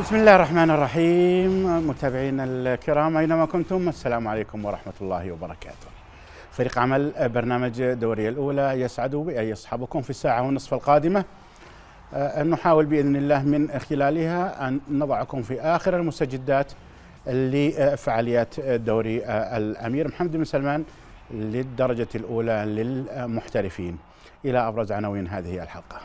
بسم الله الرحمن الرحيم متابعينا الكرام اينما كنتم السلام عليكم ورحمه الله وبركاته. فريق عمل برنامج دوري الاولى يسعد بان يصحبكم في الساعه ونصف القادمه آه، نحاول باذن الله من خلالها ان نضعكم في اخر المستجدات لفعاليات دوري آه، الامير محمد بن سلمان للدرجه الاولى للمحترفين الى ابرز عناوين هذه الحلقه.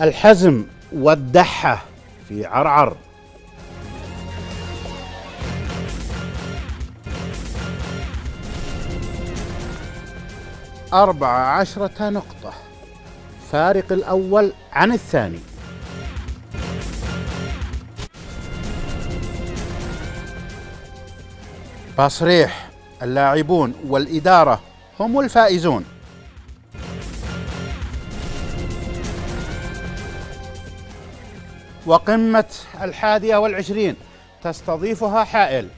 الحزم والدحة في عرعر أربع عشرة نقطة فارق الأول عن الثاني تصريح اللاعبون والإدارة هم الفائزون وقمة الحادية والعشرين تستضيفها حائل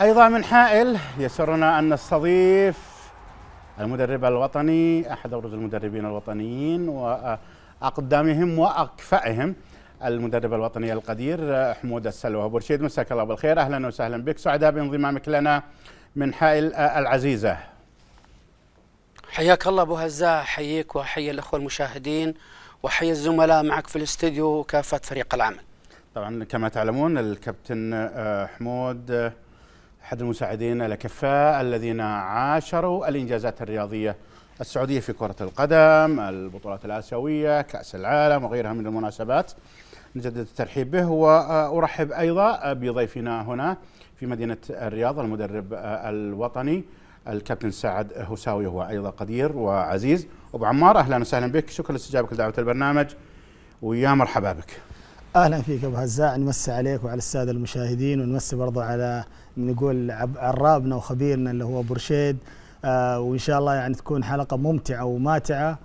أيضا من حائل يسرنا أن نستضيف المدرب الوطني أحد أبرز المدربين الوطنيين وأقدمهم وأكفأهم المدرب الوطني القدير آه، حمود السلوى أبو رشيد مساك الله بالخير أهلا وسهلا بك سعداء بانضمامك لنا من حائل آه، العزيزة حياك الله أبو هزاع حييك وحيي الأخوة المشاهدين وحيي الزملاء معك في الاستديو وكافة فريق العمل طبعا كما تعلمون الكابتن آه، حمود احد المساعدين الاكفاء الذين عاشروا الانجازات الرياضيه السعوديه في كره القدم، البطولات الاسيويه، كاس العالم وغيرها من المناسبات. نجدد الترحيب به وارحب ايضا بضيفنا هنا في مدينه الرياض المدرب الوطني الكابتن سعد هساوي هو ايضا قدير وعزيز ابو عمار اهلا وسهلا بك شكرا لاستجابتك لدعوه البرنامج ويا مرحبا بك اهلا فيك ابو هزاع نمسي عليك وعلى الساده المشاهدين ونمسي برضه على نقول عرابنا وخبيرنا اللي هو برشيد آه وان شاء الله يعني تكون حلقه ممتعه وماتعه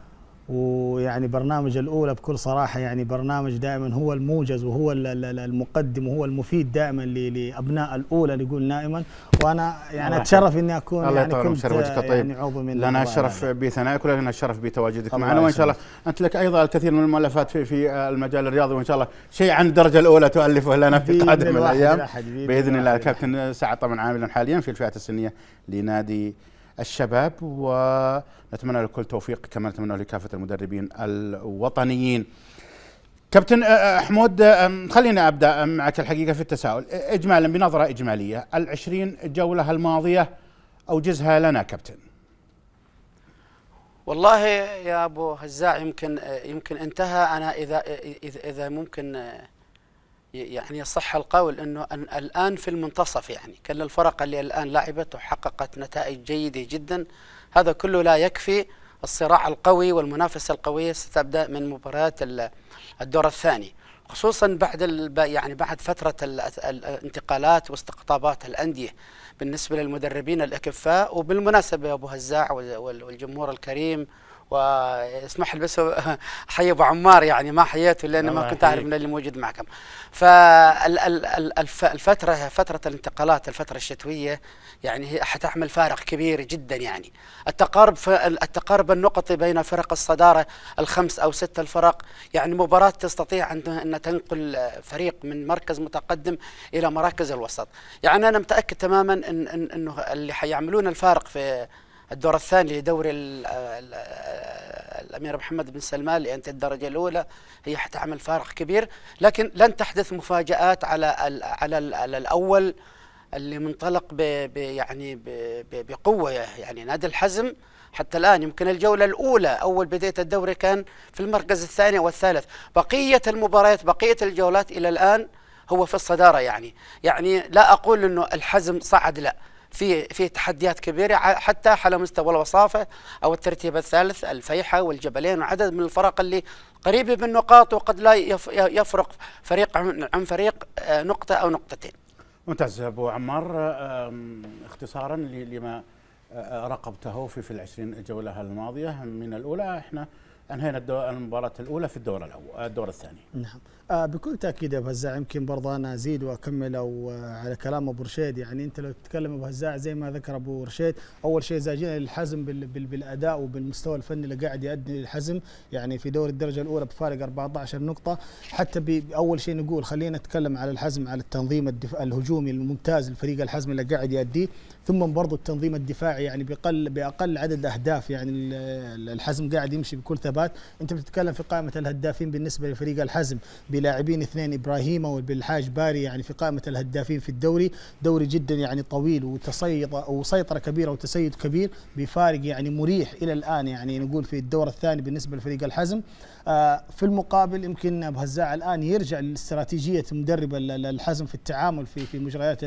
ويعني برنامج الأولى بكل صراحة يعني برنامج دائما هو الموجز وهو المقدم وهو المفيد دائما لأبناء الأولى اللي يقول دائما وأنا يعني أتشرف إني أكون الله يعني كنت يعني طيب. يعني عضو من لنا الشرف بثنائك ولنا الشرف بتواجدك معنا وإن شاء الله أنت لك أيضا الكثير من المؤلفات في, في المجال الرياضي وإن شاء الله شيء عن الدرجة الأولى تؤلفه لنا في قادم الأيام بإذن الله كابتن سعد طبعا عاملا حاليا في الفئة السنية لنادي الشباب ونتمنى لكل التوفيق كما نتمنى لكافة المدربين الوطنيين كابتن أه، أه، حمود خليني أبدأ معك الحقيقة في التساؤل إجمالا بنظرة إجمالية العشرين جولة الماضية أوجزها لنا كابتن والله يا ابو هزاع يمكن يمكن انتهى انا اذا اذا, إذا ممكن يعني يصح القول انه أن الان في المنتصف يعني كل الفرق اللي الان لعبت وحققت نتائج جيده جدا هذا كله لا يكفي الصراع القوي والمنافسه القويه ستبدا من مباراه الدور الثاني خصوصا بعد يعني بعد فتره الانتقالات واستقطابات الانديه بالنسبه للمدربين الاكفاء وبالمناسبه يا ابو هزاع والجمهور الكريم واسمح لي بس حي ابو عمار يعني ما حييته لان ما كنت اعرف من اللي موجود معكم فالفتره فتره الانتقالات الفتره الشتويه يعني هي حتعمل فارق كبير جدا يعني التقارب التقارب النقطي بين فرق الصداره الخمس او ست الفرق يعني مباراه تستطيع ان تنقل فريق من مركز متقدم الى مراكز الوسط يعني انا متاكد تماما ان انه اللي حيعملون الفارق في الدور الثاني لدوري الامير محمد بن سلمان لان الدرجه الاولى هي حتعمل فارق كبير لكن لن تحدث مفاجات على على, الاول اللي منطلق ب يعني بقوه يعني نادي الحزم حتى الان يمكن الجوله الاولى اول بدايه الدوري كان في المركز الثاني والثالث بقيه المباريات بقيه الجولات الى الان هو في الصداره يعني يعني لا اقول انه الحزم صعد لا في في تحديات كبيره حتى على مستوى الوصافه او الترتيب الثالث الفيحة والجبلين وعدد من الفرق اللي قريبه بالنقاط وقد لا يفرق فريق عن فريق آه، نقطه او نقطتين. ممتاز ابو عمار اختصارا لما آه، رقبته في في العشرين جولة الماضية من الأولى احنا أنهينا المباراة الأولى في الدور الأول الدور الثاني نعم آه، بكل تاكيد يا ابو هزاع يمكن برضه انا ازيد واكمل او آه، على كلام ابو رشيد يعني انت لو تتكلم ابو هزاع زي ما ذكر ابو رشيد اول شيء اذا جينا للحزم بالاداء وبالمستوى الفني اللي قاعد يؤدي للحزم يعني في دوري الدرجه الاولى بفارق 14 نقطه حتى باول شيء نقول خلينا نتكلم على الحزم على التنظيم الهجومي الممتاز لفريق الحزم اللي قاعد يؤديه ثم برضو التنظيم الدفاعي يعني بقل باقل عدد اهداف يعني الحزم قاعد يمشي بكل ثبات انت بتتكلم في قائمه الهدافين بالنسبه لفريق الحزم بلاعبين اثنين ابراهيم وبالحاج باري يعني في قائمه الهدافين في الدوري دوري جدا يعني طويل وتسيطر وسيطره كبيره وتسيد كبير بفارق يعني مريح الى الان يعني نقول في الدور الثاني بالنسبه لفريق الحزم آه، في المقابل يمكن ابو هزاع الان يرجع لاستراتيجيه مدرب الحزم في التعامل في في مجريات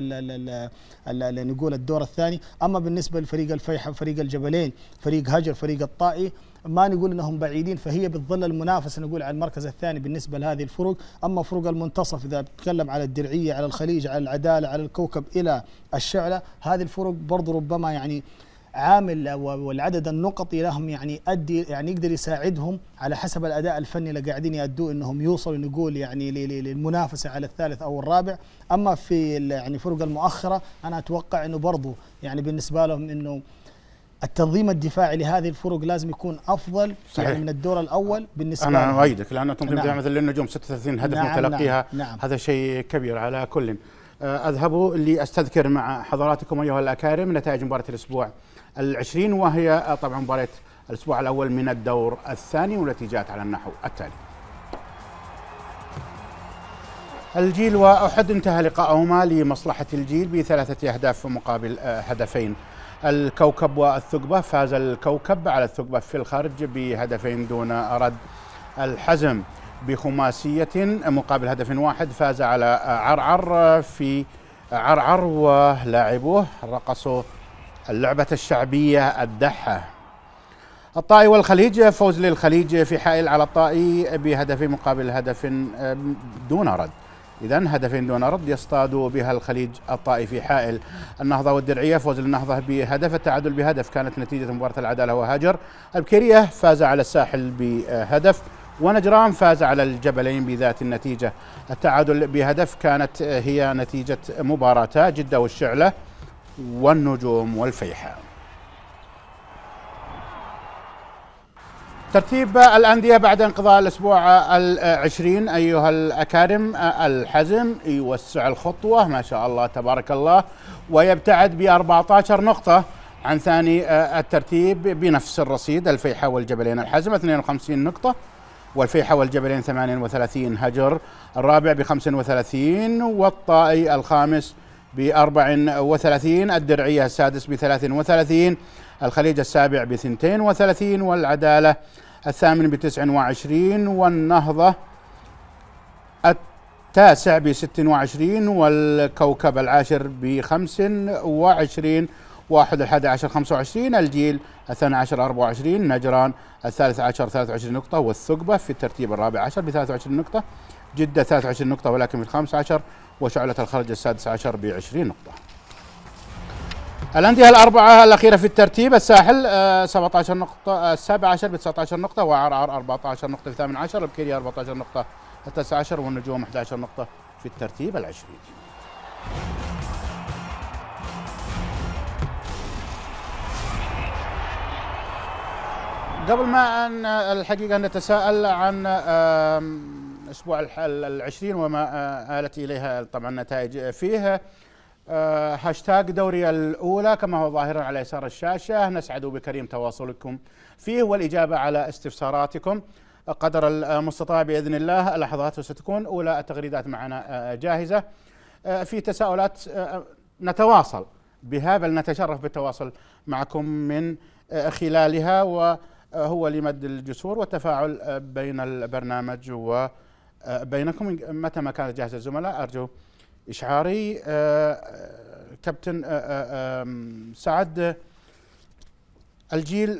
نقول الدور الثاني اما بالنسبه لفريق الفيحة فريق الجبلين فريق هجر فريق الطائي ما نقول انهم بعيدين فهي بتظل المنافسه نقول على المركز الثاني بالنسبه لهذه الفرق، اما فروق المنتصف اذا بتكلم على الدرعيه على الخليج على العداله على الكوكب الى الشعله، هذه الفرق برضو ربما يعني عامل والعدد النقطي لهم يعني ادي يعني يقدر يساعدهم على حسب الاداء الفني اللي قاعدين يادوه انهم يوصلوا نقول يعني للمنافسه على الثالث او الرابع اما في يعني فرق المؤخره انا اتوقع انه برضه يعني بالنسبه لهم انه التنظيم الدفاعي لهذه الفرق لازم يكون افضل يعني صحيح. يعني من الدور الاول بالنسبه انا اؤيدك لان تنظيم نعم. مثل النجوم 36 هدف نعم متلقيها نعم. نعم. هذا شيء كبير على كل آه، اذهبوا لاستذكر مع حضراتكم ايها الاكارم نتائج مباراه الاسبوع العشرين وهي طبعا مباراة الأسبوع الأول من الدور الثاني والتي جاءت على النحو التالي الجيل وأحد انتهى لقاءهما لمصلحة الجيل بثلاثة أهداف مقابل آه، هدفين الكوكب والثقبة فاز الكوكب على الثقبة في الخارج بهدفين دون رد الحزم بخماسية مقابل هدف واحد فاز على عرعر في عرعر ولاعبوه رقصوا اللعبة الشعبية الدحة الطائي والخليج فوز للخليج في حائل على الطائي بهدف مقابل هدف دون رد إذا هدف دون رد يصطاد بها الخليج الطائي في حائل النهضة والدرعية فوز للنهضة بهدف التعادل بهدف كانت نتيجة مباراة العدالة وهاجر البكيرية فاز على الساحل بهدف ونجران فاز على الجبلين بذات النتيجة التعادل بهدف كانت آه، هي نتيجة مباراة جدة والشعلة والنجوم والفيحاء ترتيب الأندية بعد انقضاء الأسبوع العشرين أيها الأكارم الحزم يوسع الخطوة ما شاء الله تبارك الله ويبتعد ب 14 نقطة عن ثاني آه، الترتيب بنفس الرصيد الفيحة والجبلين الحزم 52 نقطة والفيحة والجبلين 38 هجر الرابع ب 35 والطائي الخامس ب 34 الدرعية السادس ب 33 الخليج السابع ب 32 والعدالة الثامن ب 29 والنهضة التاسع ب 26 والكوكب العاشر ب 25 واحد الحادي عشر خمسة وعشرين الجيل الثاني عشر أربعة وعشرين نجران الثالث عشر ثلاثة وعشرين نقطة والثقبة في الترتيب الرابع عشر بثلاثة وعشرين نقطة جدة ثلاثة وعشرين نقطة ولكن في الخامس عشر وشعلت الخرج السادس عشر بعشرين نقطة الأندية الأربعة الأخيرة في الترتيب الساحل 17 آه، نقطة آه، السابع عشر ب 19 نقطة وعرعر 14 نقطة في الثامن عشر 14 نقطة 19 التاسع عشر والنجوم 11 نقطة في الترتيب العشرين قبل ما أن آه، الحقيقة نتساءل عن الأسبوع العشرين وما آلت إليها طبعا نتائج فيها هاشتاج دوري الأولى كما هو ظاهرا على يسار الشاشة نسعد بكريم تواصلكم فيه والإجابة على استفساراتكم قدر المستطاع بإذن الله لحظات وستكون أولى التغريدات معنا جاهزة في تساؤلات نتواصل بها بل نتشرف بالتواصل معكم من خلالها وهو لمد الجسور والتفاعل بين البرنامج و بينكم متى ما كانت جاهزه الزملاء ارجو اشعاري آه، آه، كابتن آه، سعد الجيل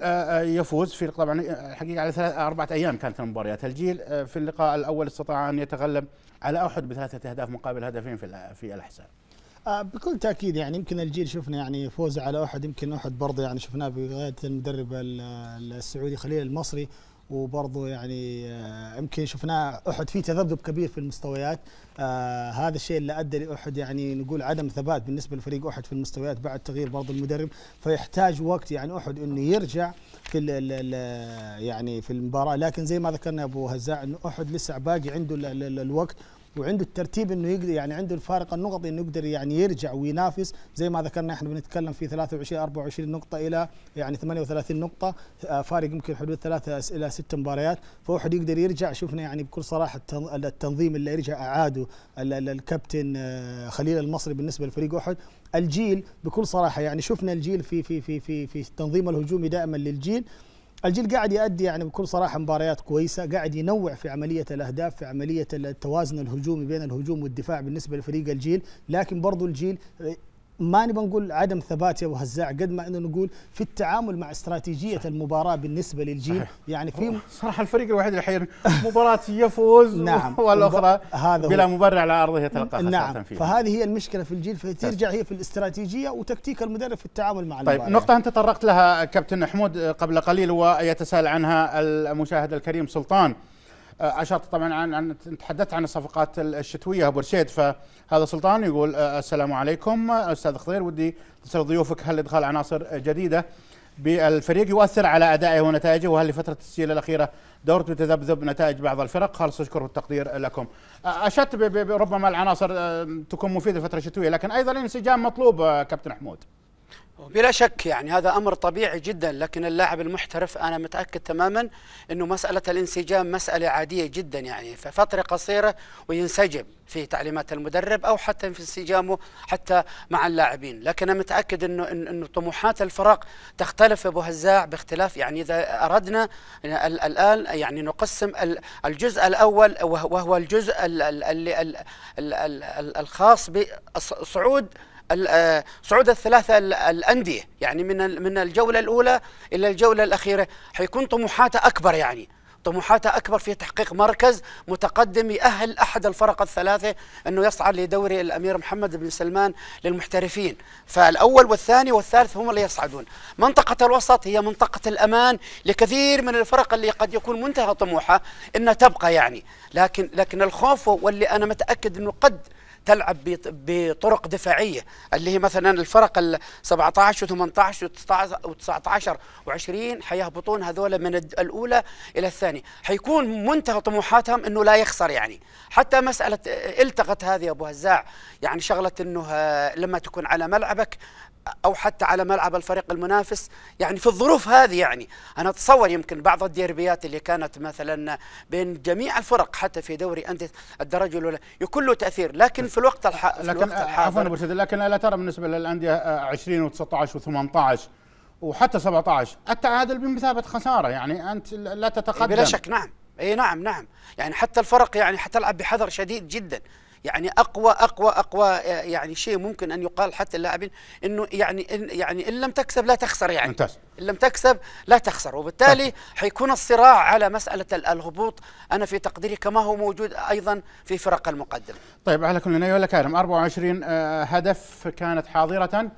يفوز في طبعا الحقيقه على ثلاث اربعه ايام كانت المباريات، الجيل في اللقاء الاول استطاع ان يتغلب على احد بثلاثه اهداف مقابل هدفين في في الاحساء. بكل تاكيد يعني يمكن الجيل شفنا يعني فوز على احد يمكن احد برضه يعني شفناه بغايه المدرب السعودي خليل المصري وبرضه يعني آه، يمكن شفناه احد في تذبذب كبير في المستويات آه هذا الشيء اللي ادى لاحد يعني نقول عدم ثبات بالنسبه لفريق احد في المستويات بعد تغيير برضه المدرب فيحتاج وقت يعني احد انه يرجع في الـ الـ يعني في المباراه لكن زي ما ذكرنا ابو هزاع انه احد لسه باقي عنده الـ الـ الوقت وعنده الترتيب انه يقدر يعني عنده الفارق النقطي انه يقدر يعني يرجع وينافس زي ما ذكرنا احنا بنتكلم في 23 24 نقطه الى يعني 38 نقطه آه، فارق يمكن حدود ثلاثة الى ست مباريات فواحد يقدر يرجع شفنا يعني بكل صراحه التنظيم اللي رجع اعاده الكابتن آه، خليل المصري بالنسبه لفريق احد الجيل بكل صراحه يعني شفنا الجيل في في في في في التنظيم الهجومي دائما للجيل الجيل قاعد يؤدي يعني بكل صراحه مباريات كويسه، قاعد ينوع في عمليه الاهداف، في عمليه التوازن الهجومي بين الهجوم والدفاع بالنسبه لفريق الجيل، لكن برضو الجيل ما نبغى نقول عدم ثبات يا ابو هزاع قد ما انه نقول في التعامل مع استراتيجيه صحيح. المباراه بالنسبه للجيل صحيح. يعني في صراحه الفريق الوحيد اللي حير مباراه يفوز نعم والاخرى هذا بلا مبرر على ارضه يتلقى نعم فيها. فهذه هي المشكله في الجيل فترجع طيب. هي في الاستراتيجيه وتكتيك المدرب في التعامل مع طيب نقطه يعني. انت تطرقت لها كابتن حمود قبل قليل ويتساءل عنها المشاهد الكريم سلطان اشرت آه، طبعا عن, عن تحدثت عن الصفقات الشتويه ابو رشيد فهذا سلطان يقول آه، السلام عليكم آه، استاذ خضير ودي تسال ضيوفك هل ادخال عناصر جديده بالفريق يؤثر على ادائه ونتائجه وهل لفتره التسجيل الاخيره دور تذبذب نتائج بعض الفرق خالص اشكر والتقدير لكم اشدت ربما العناصر تكون مفيده فتره شتويه لكن ايضا الانسجام مطلوب كابتن حمود بلا شك يعني هذا امر طبيعي جدا لكن اللاعب المحترف انا متاكد تماما انه مساله الانسجام مساله عاديه جدا يعني في فتره قصيره وينسجم في تعليمات المدرب او حتى في انسجامه حتى مع اللاعبين لكن انا متاكد انه انه طموحات الفرق تختلف ابو هزاع باختلاف يعني اذا اردنا الان يعني نقسم الجزء الاول وهو الجزء الخاص بصعود آه، صعود الثلاثة الأندية يعني من من الجولة الأولى إلى الجولة الأخيرة حيكون طموحاته أكبر يعني طموحاته أكبر في تحقيق مركز متقدم يأهل أحد الفرق الثلاثة أنه يصعد لدوري الأمير محمد بن سلمان للمحترفين فالأول والثاني والثالث هم اللي يصعدون منطقة الوسط هي منطقة الأمان لكثير من الفرق اللي قد يكون منتهى طموحها أنها تبقى يعني لكن لكن الخوف واللي أنا متأكد أنه قد تلعب بطرق دفاعيه اللي هي مثلا الفرق ال 17 و18 و19 و20 حيهبطون هذول من الاولى الى الثانيه، حيكون منتهى طموحاتهم انه لا يخسر يعني، حتى مساله التغت هذه ابو هزاع يعني شغله انه آه، لما تكون على ملعبك او حتى على ملعب الفريق المنافس يعني في الظروف هذه يعني انا اتصور يمكن بعض الديربيات اللي كانت مثلا بين جميع الفرق حتى في دوري انديه الدرجه الاولى يكون له تاثير لكن في الوقت الح... في لكن الوقت آه، الحاضر عفوا برشد لكن لا ترى بالنسبه للانديه 20 و19 و18 وحتى 17 التعادل بمثابه خساره يعني انت لا تتقدم بلا شك نعم اي نعم نعم يعني حتى الفرق يعني حتلعب بحذر شديد جدا يعني اقوى اقوى اقوى آه، يعني شيء ممكن ان يقال حتى اللاعبين انه يعني إن يعني ان لم تكسب لا تخسر يعني ممتاز. ان لم تكسب لا تخسر وبالتالي حيكون الصراع على مساله الهبوط انا في تقديري كما هو موجود ايضا في فرق المقدمه طيب على كل يا كارم 24 آه، هدف كانت حاضره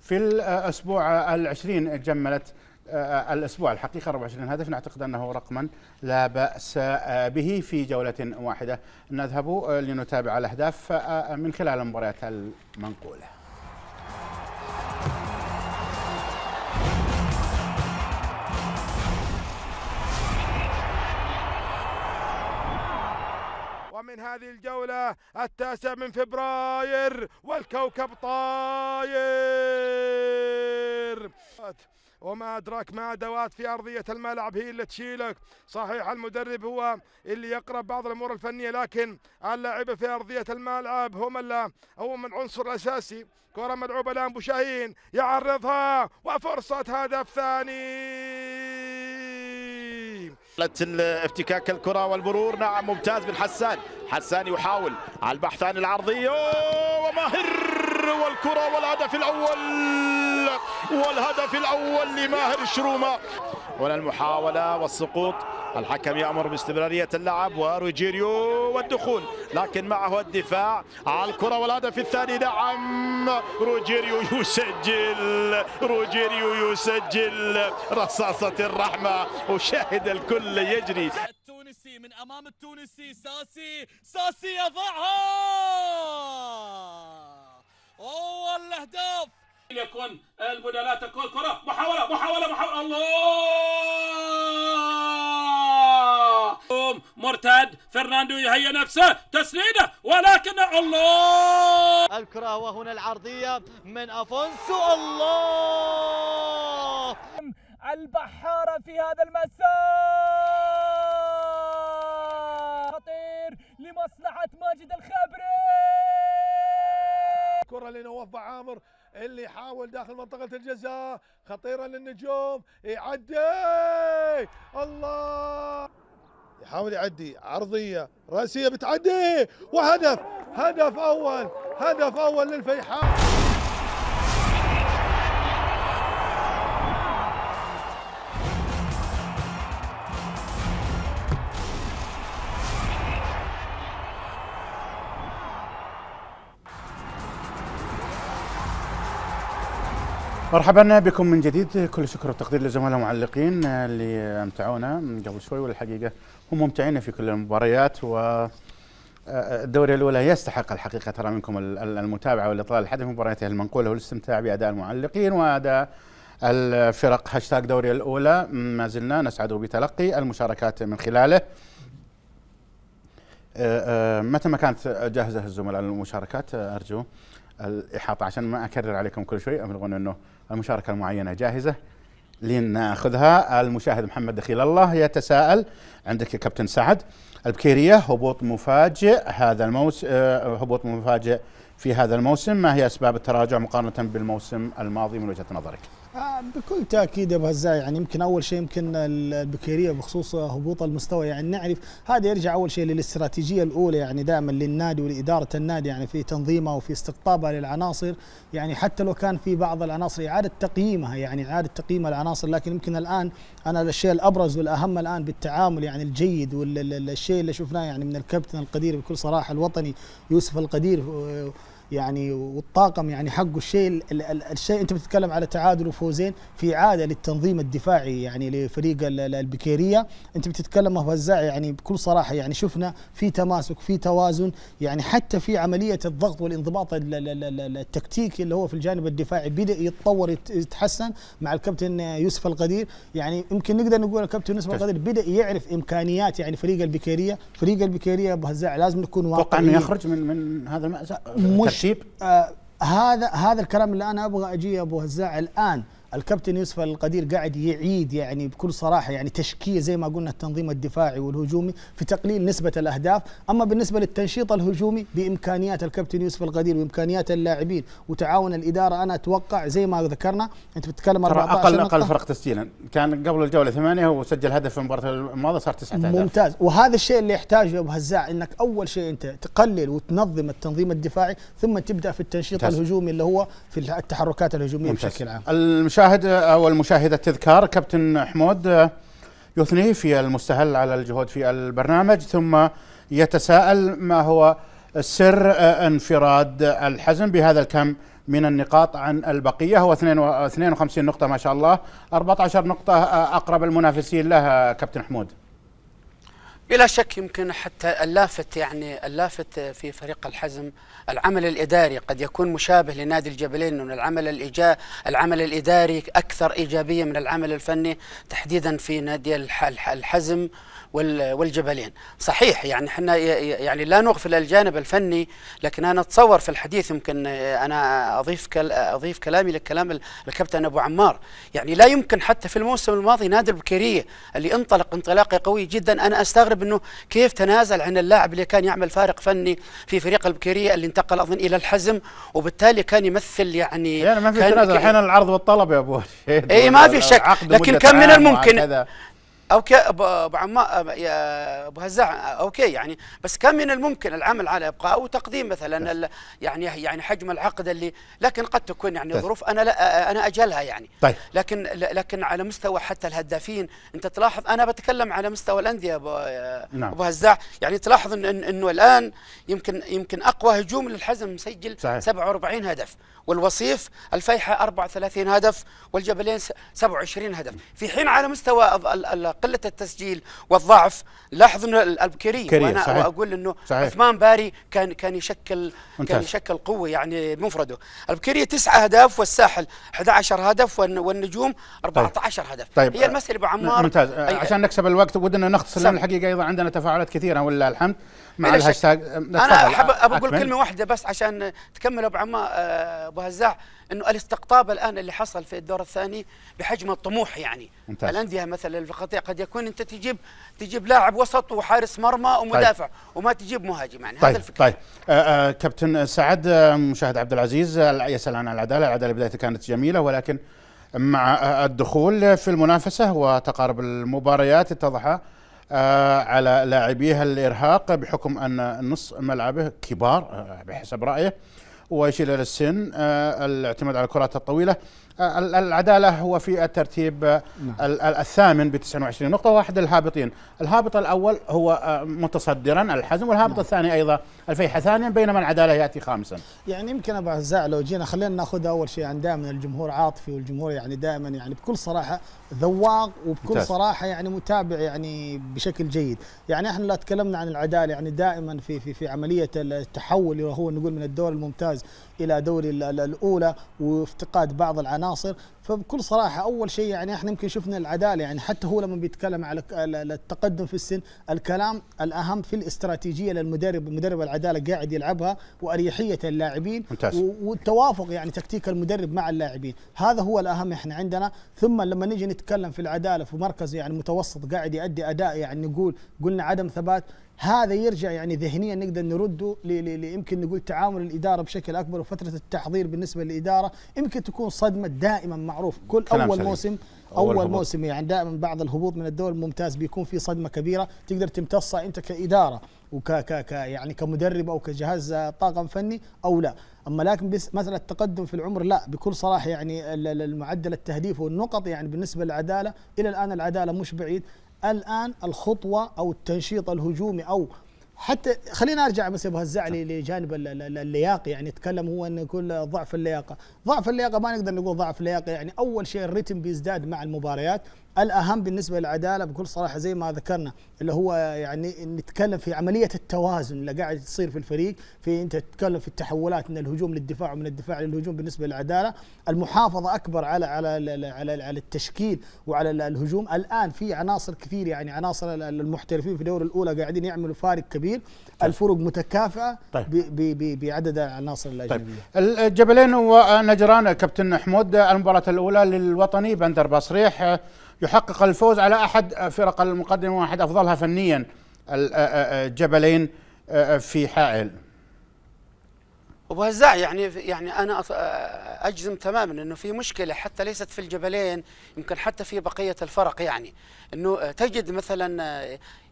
في الاسبوع ال20 جملت آه، الاسبوع الحقيقه 24 هدف نعتقد انه رقما لا باس آه، به في جوله واحده نذهب آه، لنتابع الاهداف من خلال المباريات المنقوله ومن هذه الجولة التاسع من فبراير والكوكب طاير وما أدراك ما أدوات في أرضية الملعب هي اللي تشيلك صحيح المدرب هو اللي يقرب بعض الأمور الفنية لكن اللاعب في أرضية الملعب هم اللي هو من العنصر الأساسي كرة ملعوبة الآن بوشاهين يعرضها وفرصة هدف ثاني افتكاك الكرة والمرور نعم ممتاز من حسان حسان يحاول على البحث عن العرضية وماهر والكرة والهدف الأول والهدف الأول لماهر شرومة ولا المحاولة والسقوط الحكم يأمر باستمرارية اللعب وروجيريو والدخول لكن معه الدفاع على الكرة والهدف الثاني نعم روجيريو يسجل روجيريو يسجل رصاصة الرحمة وشاهد الكل يجري التونسي من أمام التونسي ساسي ساسي يضعها أوه الأهداف يكون البدلاء تكون كرة محاولة محاولة محاولة الله مرتد فرناندو يهيئ نفسه تسديده ولكن الله الكرة وهنا العرضية من أفونسو الله البحارة في هذا المساء خطير لمصلحة ماجد الخبري كرة لنواف بعامر اللي يحاول داخل منطقة الجزاء خطيرة للنجوم يعدي الله يحاول يعدي عرضية رأسية بتعدي وهدف هدف أول هدف أول للفيحاء مرحبا بكم من جديد كل شكر والتقدير لزملاء المعلقين اللي امتعونا من قبل شوي والحقيقه هم ممتعين في كل المباريات و الدوري الاولى يستحق الحقيقه ترى منكم المتابعه والاطلاله لحد مبارياته المنقوله والاستمتاع باداء المعلقين واداء الفرق هاشتاج دوري الاولى ما زلنا نسعد بتلقي المشاركات من خلاله أه، أه، متى ما كانت جاهزه الزملاء للمشاركات ارجو الاحاطه عشان ما اكرر عليكم كل شوي ابلغون انه المشاركه المعينه جاهزه لناخذها المشاهد محمد دخيل الله يتساءل عندك يا كابتن سعد البكيريه هبوط مفاجئ هذا الموسم آه، هبوط مفاجئ في هذا الموسم ما هي اسباب التراجع مقارنه بالموسم الماضي من وجهه نظرك؟ آه، بكل تاكيد يا ابو هزاع يعني يمكن اول شيء يمكن البكيريه بخصوص هبوط المستوى يعني نعرف هذا يرجع اول شيء للاستراتيجيه الاولى يعني دائما للنادي ولاداره النادي يعني في تنظيمها وفي استقطابها للعناصر يعني حتى لو كان في بعض العناصر اعاده تقييمها يعني اعاده تقييم العناصر لكن يمكن الان انا الشيء الابرز والاهم الان بالتعامل يعني الجيد والشيء اللي شفناه يعني من الكابتن القدير بكل صراحه الوطني يوسف القدير يعني والطاقم يعني حقه الشيء الشيء انت بتتكلم على تعادل وفوزين في عاده للتنظيم الدفاعي يعني لفريق البكيريه انت بتتكلم وزع يعني بكل صراحه يعني شفنا في تماسك في توازن يعني حتى في عمليه الضغط والانضباط التكتيكي اللي هو في الجانب الدفاعي بدا يتطور يتحسن مع الكابتن يوسف القدير يعني يمكن نقدر نقول الكابتن يوسف طيب. القدير بدا يعرف امكانيات يعني فريق البكيريه فريق البكيريه بهزاع لازم نكون واقعيين اتوقع انه يخرج من من هذا المأزق الشيب آه هذا هذا الكلام اللي انا ابغى اجيه ابو هزاع الان الكابتن يوسف القدير قاعد يعيد يعني بكل صراحه يعني تشكيل زي ما قلنا التنظيم الدفاعي والهجومي في تقليل نسبه الاهداف، اما بالنسبه للتنشيط الهجومي بامكانيات الكابتن يوسف القدير وامكانيات اللاعبين وتعاون الاداره انا اتوقع زي ما ذكرنا انت بتتكلم 14 اقل اقل فرق تسجيلا، كان قبل الجوله ثمانيه وسجل هدف في المباراه الماضيه صار تسعه اهداف ممتاز وهذا الشيء اللي يحتاجه ابو هزاع انك اول شيء انت تقلل وتنظم التنظيم الدفاعي ثم تبدا في التنشيط ممتاز. الهجومي اللي هو في التحركات الهجوميه ممتاز. بشكل عام المشاهد او المشاهده تذكار كابتن حمود آه، يثني في المستهل على الجهود في البرنامج ثم يتساءل ما هو سر آه، انفراد الحزم بهذا الكم من النقاط عن البقية هو 52 نقطة ما شاء الله 14 نقطة آه، أقرب المنافسين لها كابتن حمود بلا شك يمكن حتى اللافت يعني اللافت في فريق الحزم العمل الاداري قد يكون مشابه لنادي الجبلين ان العمل الايجا العمل الاداري اكثر ايجابيه من العمل الفني تحديدا في نادي الحزم والجبلين صحيح يعني احنا يعني لا نغفل الجانب الفني لكن انا اتصور في الحديث يمكن انا اضيف كل اضيف كلامي لكلام الكابتن ابو عمار يعني لا يمكن حتى في الموسم الماضي نادي البكيريه اللي انطلق انطلاقه قوي جدا انا استغرب انه كيف تنازل عن اللاعب اللي كان يعمل فارق فني في فريق البكيريه اللي انتقل اظن الى الحزم وبالتالي كان يمثل يعني يعني ما في تنازل احيانا العرض والطلب يا ابو اي ما في شك لكن كان من الممكن اوكي ابو عما يا ابو هزاع اوكي يعني بس كان من الممكن العمل على ابقاء وتقديم مثلا يعني يعني حجم العقد اللي لكن قد تكون يعني طيب. ظروف انا لا انا اجلها يعني طيب. لكن لكن على مستوى حتى الهدافين انت تلاحظ انا بتكلم على مستوى الانديه ابو نعم. ابو هزاع يعني تلاحظ إن انه الان يمكن يمكن اقوى هجوم للحزم مسجل صحيح. 47 هدف والوصيف الفيحة 34 هدف والجبلين 27 هدف في حين على مستوى قله التسجيل والضعف انه البكيري وانا صحيح. اقول انه صحيح. عثمان باري كان كان يشكل ممتاز. كان يشكل قوه يعني بمفرده البكيري تسعة اهداف والساحل 11 هدف والنجوم 14 طيب. هدف طيب. هي المساله ابو عمار ممتاز عشان نكسب الوقت ودنا نختصر الحقيقه ايضا عندنا تفاعلات كثيره ولله الحمد مع الهاشتاج انا احب اقول كلمه واحده بس عشان تكمل ابو عمار آه، ابو هزاع انه الاستقطاب الان اللي حصل في الدور الثاني بحجم الطموح يعني ممتاز. الانديه مثلا القطيع قد يكون انت تجيب تجيب لاعب وسط وحارس مرمى طيب. ومدافع طيب. وما تجيب مهاجم يعني طيب. هذا الفكره طيب آه آه كابتن سعد مشاهد عبد العزيز يسال عن العداله العداله بدايتها كانت جميله ولكن مع الدخول في المنافسه وتقارب المباريات اتضح آه، على لاعبيها الارهاق بحكم ان نص ملعبه كبار آه، بحسب رايه الى السن آه، الاعتماد على الكرات الطويله العدالة هو في الترتيب آه، نعم. الثامن ب 29 نقطة واحد الهابطين الهابط الأول هو آه، متصدرا الحزم والهابط نعم. الثاني أيضا الفيحة ثانيا بينما العدالة يأتي خامسا يعني يمكن أبو عزاء لو جينا خلينا ناخذ أول شيء عن دائما الجمهور عاطفي والجمهور يعني دائما يعني بكل صراحة ذواق وبكل ممتاز. صراحة يعني متابع يعني بشكل جيد يعني احنا لا تكلمنا عن العدالة يعني دائما في في في عملية التحول اللي هو نقول من الدور الممتاز الى دوري الاولى وافتقاد بعض العناصر فبكل صراحه اول شيء يعني احنا يمكن شفنا العداله يعني حتى هو لما بيتكلم على التقدم في السن الكلام الاهم في الاستراتيجيه للمدرب مدرب العداله قاعد يلعبها واريحيه اللاعبين ممتاز. والتوافق يعني تكتيك المدرب مع اللاعبين هذا هو الاهم احنا عندنا ثم لما نجي نتكلم في العداله في مركز يعني متوسط قاعد يؤدي اداء يعني نقول قلنا عدم ثبات هذا يرجع يعني ذهنيا نقدر نرده يمكن نقول تعامل الاداره بشكل اكبر وفتره التحضير بالنسبه للاداره يمكن تكون صدمه دائما معروف كل اول سليم. موسم اول, أول موسم يعني دائما بعض الهبوط من الدوري الممتاز بيكون في صدمه كبيره تقدر تمتصها انت كاداره وك ك ك يعني كمدرب او كجهاز طاقم فني او لا اما لكن بس مثلا التقدم في العمر لا بكل صراحه يعني المعدل التهديف والنقط يعني بالنسبه للعداله الى الان العداله مش بعيد الان الخطوه او التنشيط الهجومي او حتى خلينا ارجع بس ابو هزاع نعم. لجانب اللياقه يعني تكلم هو انه يقول ضعف اللياقه، ضعف اللياقه ما نقدر نقول ضعف اللياقه يعني اول شيء الريتم بيزداد مع المباريات، الاهم بالنسبه للعداله بكل صراحه زي ما ذكرنا اللي هو يعني نتكلم في عمليه التوازن اللي قاعد تصير في الفريق في انت تتكلم في التحولات من الهجوم للدفاع ومن الدفاع للهجوم بالنسبه للعداله المحافظه اكبر على على على على, على التشكيل وعلى الهجوم الان في عناصر كثير يعني عناصر المحترفين في الدوري الاولى قاعدين يعملوا فارق كبير طيب. الفرق متكافئه طيب. بعدد العناصر الاجنبيه طيب. الجبلين ونجران كابتن حمود المباراه الاولى للوطني بندر بصريح يحقق الفوز على احد فرق المقدمه واحد افضلها فنيا الجبلين في حائل ابو هزاع يعني يعني انا اجزم تماما انه في مشكله حتى ليست في الجبلين يمكن حتى في بقيه الفرق يعني انه تجد مثلا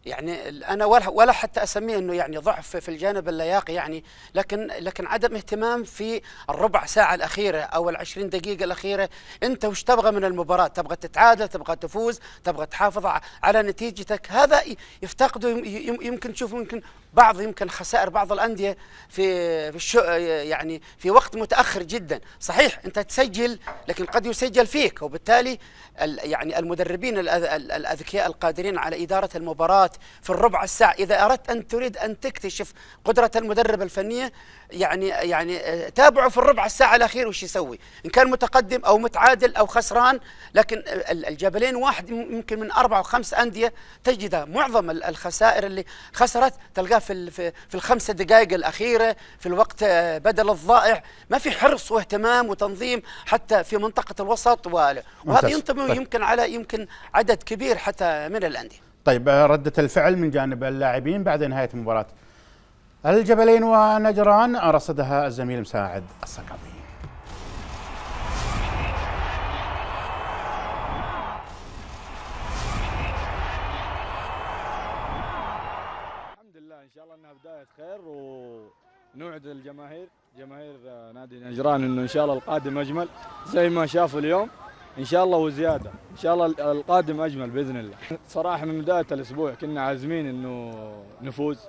يعني انا ولا ولا حتى اسميه انه يعني ضعف في الجانب اللياقي يعني لكن لكن عدم اهتمام في الربع ساعه الاخيره او ال20 دقيقه الاخيره انت وش تبغى من المباراه تبغى تتعادل تبغى تفوز تبغى تحافظ على نتيجتك هذا يفتقده يمكن تشوف يمكن بعض يمكن خسائر بعض الانديه في في الشو يعني في وقت متاخر جدا صحيح انت تسجل لكن قد يسجل فيك وبالتالي يعني المدربين الاذكياء القادرين على اداره المباراه في الربع الساعه اذا اردت ان تريد ان تكتشف قدره المدرب الفنيه يعني يعني آه، تابعوا في الربع الساعه الاخير وش يسوي ان كان متقدم او متعادل او خسران لكن الجبلين واحد يمكن من اربع وخمس انديه تجد معظم الخسائر اللي خسرت تلقاه في في الخمسه دقائق الاخيره في الوقت آه، بدل الضائع ما في حرص واهتمام وتنظيم حتى في منطقه الوسط وهذا ينطبق طيب. يمكن على يمكن عدد كبير حتى من الانديه طيب آه، ردة الفعل من جانب اللاعبين بعد نهاية المباراة الجبلين ونجران رصدها الزميل مساعد السقطي الحمد لله ان شاء الله انها بدايه خير ونوعد الجماهير جماهير آه، نادي نجران انه ان شاء الله القادم اجمل زي ما شافوا اليوم ان شاء الله وزياده ان شاء الله القادم اجمل باذن الله صراحه من بدايه الاسبوع كنا عازمين انه نفوز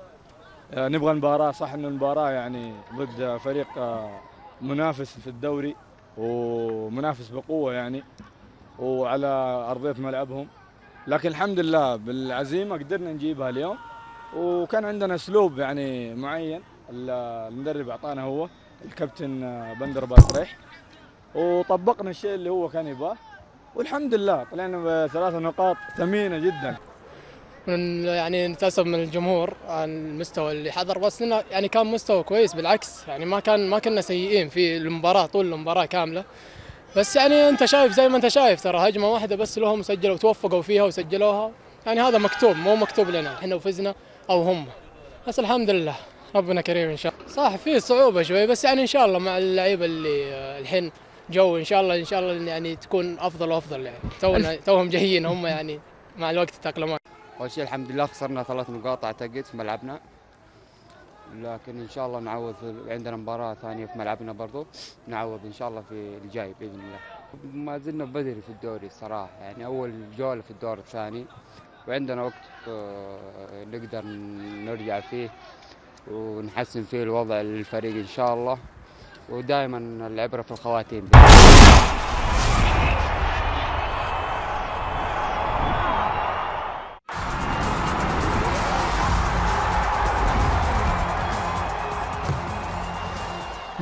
آه، نبغى المباراه صح انه المباراه يعني ضد فريق آه، منافس في الدوري ومنافس بقوه يعني وعلى ارضيه ملعبهم لكن الحمد لله بالعزيمه قدرنا نجيبها اليوم وكان عندنا اسلوب يعني معين المدرب اعطانا هو الكابتن آه، بندر بطريح وطبقنا الشيء اللي هو كان يباه والحمد لله طلعنا بثلاث نقاط ثمينه جدا من يعني نتاسف من الجمهور عن المستوى اللي حضر بس انه يعني كان مستوى كويس بالعكس يعني ما كان ما كنا سيئين في المباراه طول المباراه كامله بس يعني انت شايف زي ما انت شايف ترى هجمه واحده بس لهم سجلوا وتوفقوا فيها وسجلوها يعني هذا مكتوب مو مكتوب لنا احنا وفزنا او هم بس الحمد لله ربنا كريم ان شاء الله صح في صعوبه شوي بس يعني ان شاء الله مع اللعيبه اللي الحين جو ان شاء الله ان شاء الله يعني تكون افضل وافضل يعني توهم جايين هم يعني مع الوقت يتاقلمون أول شيء الحمد لله خسرنا ثلاث نقاط أعتقد في ملعبنا لكن إن شاء الله نعوض عندنا مباراة ثانية في ملعبنا برضو نعوض إن شاء الله في الجاي بإذن الله ما زلنا بدري في الدوري الصراحة يعني أول جولة في الدور الثاني وعندنا وقت آه، نقدر نرجع فيه ونحسن فيه الوضع للفريق إن شاء الله ودائما العبرة في الخواتيم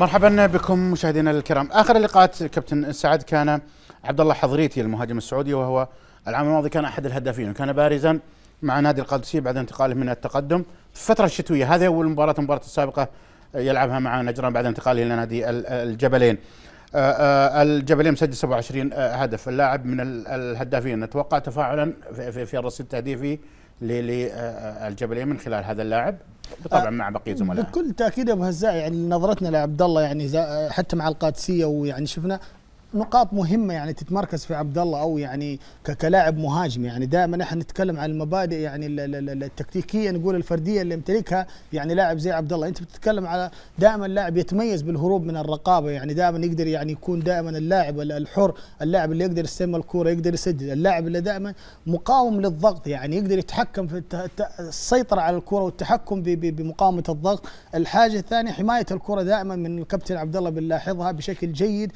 مرحبا بكم مشاهدينا الكرام اخر اللقاءات كابتن سعد كان عبد الله حضريتي المهاجم السعودي وهو العام الماضي كان احد الهدافين وكان بارزا مع نادي القادسيه بعد انتقاله من التقدم في الفتره الشتويه هذه اول مباراه المباراه السابقه يلعبها مع نجران بعد انتقاله الى نادي الجبلين آه، آه، الجبلين مسجل 27 آه، هدف اللاعب من الهدافين نتوقع تفاعلا في الرصيد التهديفي للجبلين من خلال هذا اللاعب بالطبع مع بقيه زملائه بكل تاكيد ابو هزاع يعني نظرتنا لعبد الله يعني حتى مع القادسيه ويعني شفنا نقاط مهمه يعني تتمركز في عبد الله او يعني كلاعب مهاجم يعني دائما احنا نتكلم عن المبادئ يعني التكتيكيه نقول الفرديه اللي يمتلكها يعني لاعب زي عبد الله انت بتتكلم على دائما لاعب يتميز بالهروب من الرقابه يعني دائما يقدر يعني يكون دائما اللاعب الحر اللاعب اللي يقدر يستلم الكوره يقدر يسدد اللاعب اللي دائما مقاوم للضغط يعني يقدر يتحكم في السيطره على الكره والتحكم بمقاومه الضغط الحاجه الثانيه حمايه الكره دائما من الكابتن عبد الله بنلاحظها بشكل جيد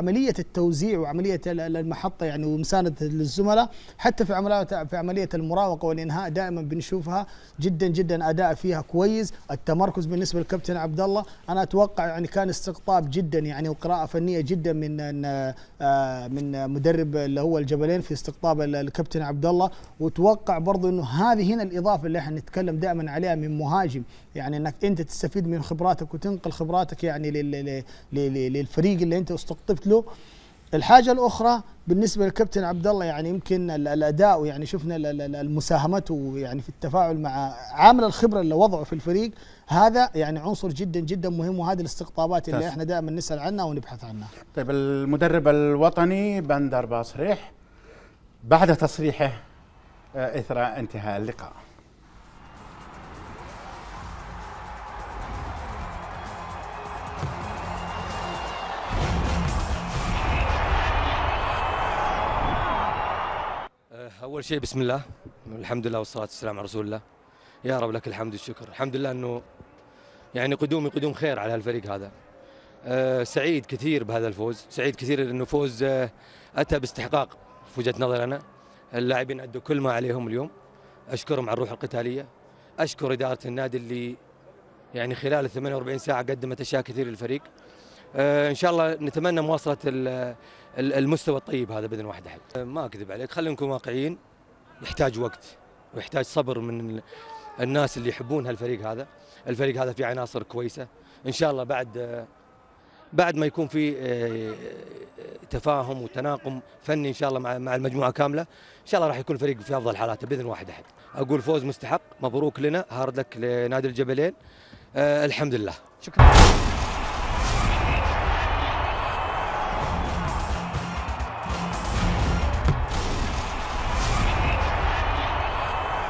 عمليه التوزيع وعمليه المحطه يعني ومسانده للزملاء حتى في عمليه في عمليه المراوغه والانهاء دائما بنشوفها جدا جدا اداء فيها كويس التمركز بالنسبه للكابتن عبد الله انا اتوقع يعني كان استقطاب جدا يعني وقراءه فنيه جدا من من آه، مدرب اللي هو الجبلين في استقطاب الكابتن عبد الله وتوقع برضه انه هذه هنا الاضافه اللي احنا نتكلم دائما عليها من مهاجم يعني انك انت تستفيد من خبراتك وتنقل خبراتك يعني للفريق اللي انت استقطبت له الحاجة الأخرى بالنسبة للكابتن عبد الله يعني يمكن الأداء ويعني شفنا مساهمته يعني في التفاعل مع عامل الخبرة اللي وضعه في الفريق هذا يعني عنصر جدا جدا مهم وهذه الاستقطابات اللي احنا دائما نسأل عنها ونبحث عنها. طيب المدرب الوطني بندر باصريح بعد تصريحه آه، إثر انتهاء اللقاء. اول شيء بسم الله الحمد لله والصلاه والسلام على رسول الله يا رب لك الحمد والشكر الحمد لله انه يعني قدومي قدوم خير على الفريق هذا أه سعيد كثير بهذا الفوز سعيد كثير انه فوز أه، اتى باستحقاق في وجهه نظري انا اللاعبين ادوا كل ما عليهم اليوم اشكرهم على الروح القتاليه اشكر اداره النادي اللي يعني خلال 48 ساعه قدمت اشياء كثير للفريق أه ان شاء الله نتمنى مواصله المستوى الطيب هذا باذن واحد احد أه، ما اكذب عليك خلينا نكون واقعيين يحتاج وقت ويحتاج صبر من الناس اللي يحبون هالفريق هذا الفريق هذا فيه عناصر كويسه ان شاء الله بعد أه، بعد ما يكون في أه، تفاهم وتناقم فني ان شاء الله مع مع المجموعه كامله ان شاء الله راح يكون الفريق في افضل حالاته باذن واحد احد اقول فوز مستحق مبروك لنا هارد لك لنادي الجبلين الحمد لله شكرا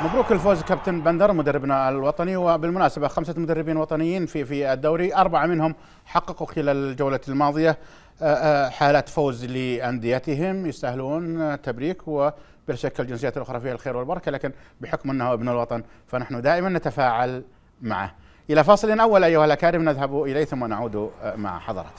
مبروك الفوز كابتن بندر مدربنا الوطني وبالمناسبه خمسه مدربين وطنيين في في الدوري اربعه منهم حققوا خلال الجوله الماضيه آه، آه، حالات فوز لانديتهم يستاهلون تبريك وبلا شك الجنسيات الاخرى فيها الخير والبركه لكن بحكم انه ابن الوطن فنحن دائما نتفاعل معه. الى فاصل اول ايها الاكارم نذهب اليه ثم نعود مع حضراتكم.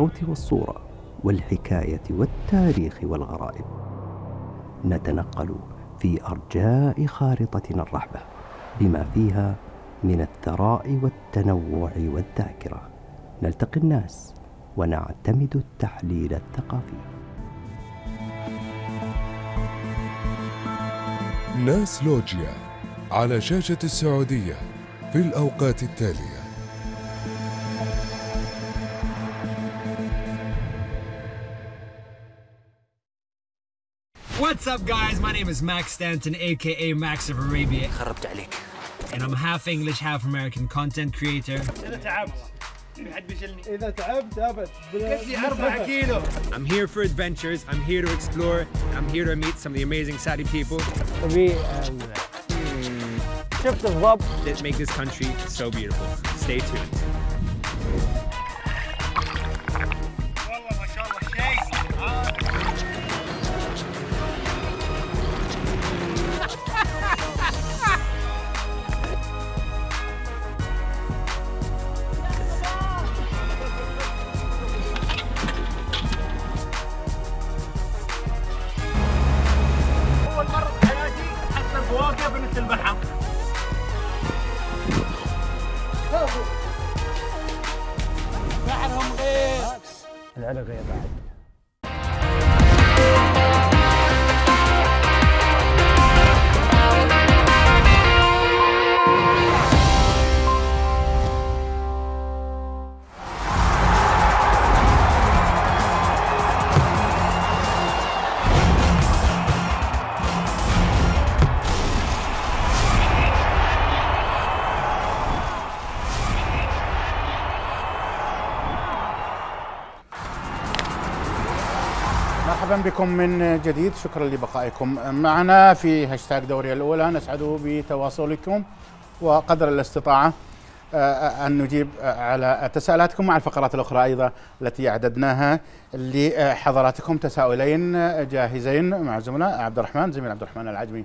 الصوت والصورة والحكاية والتاريخ والغرائب نتنقل في أرجاء خارطتنا الرحبة بما فيها من الثراء والتنوع والذاكرة نلتقي الناس ونعتمد التحليل الثقافي ناس لوجيا على شاشة السعودية في الأوقات التالية up guys? My name is Max Stanton, aka Max of Arabia. And I'm half English, half American content creator. I'm here for adventures, I'm here to explore, I'm here to meet some of the amazing Saudi people. We um, hmm. of love that make this country so beautiful. Stay tuned. بكم من جديد شكرا لبقائكم معنا في هاشتاج دوري الأولى نسعد بتواصلكم وقدر الاستطاعة آه، أن نجيب على تساؤلاتكم مع الفقرات الأخرى أيضا التي أعددناها لحضراتكم تساؤلين جاهزين مع زملاء عبد الرحمن زميل عبد الرحمن العجمي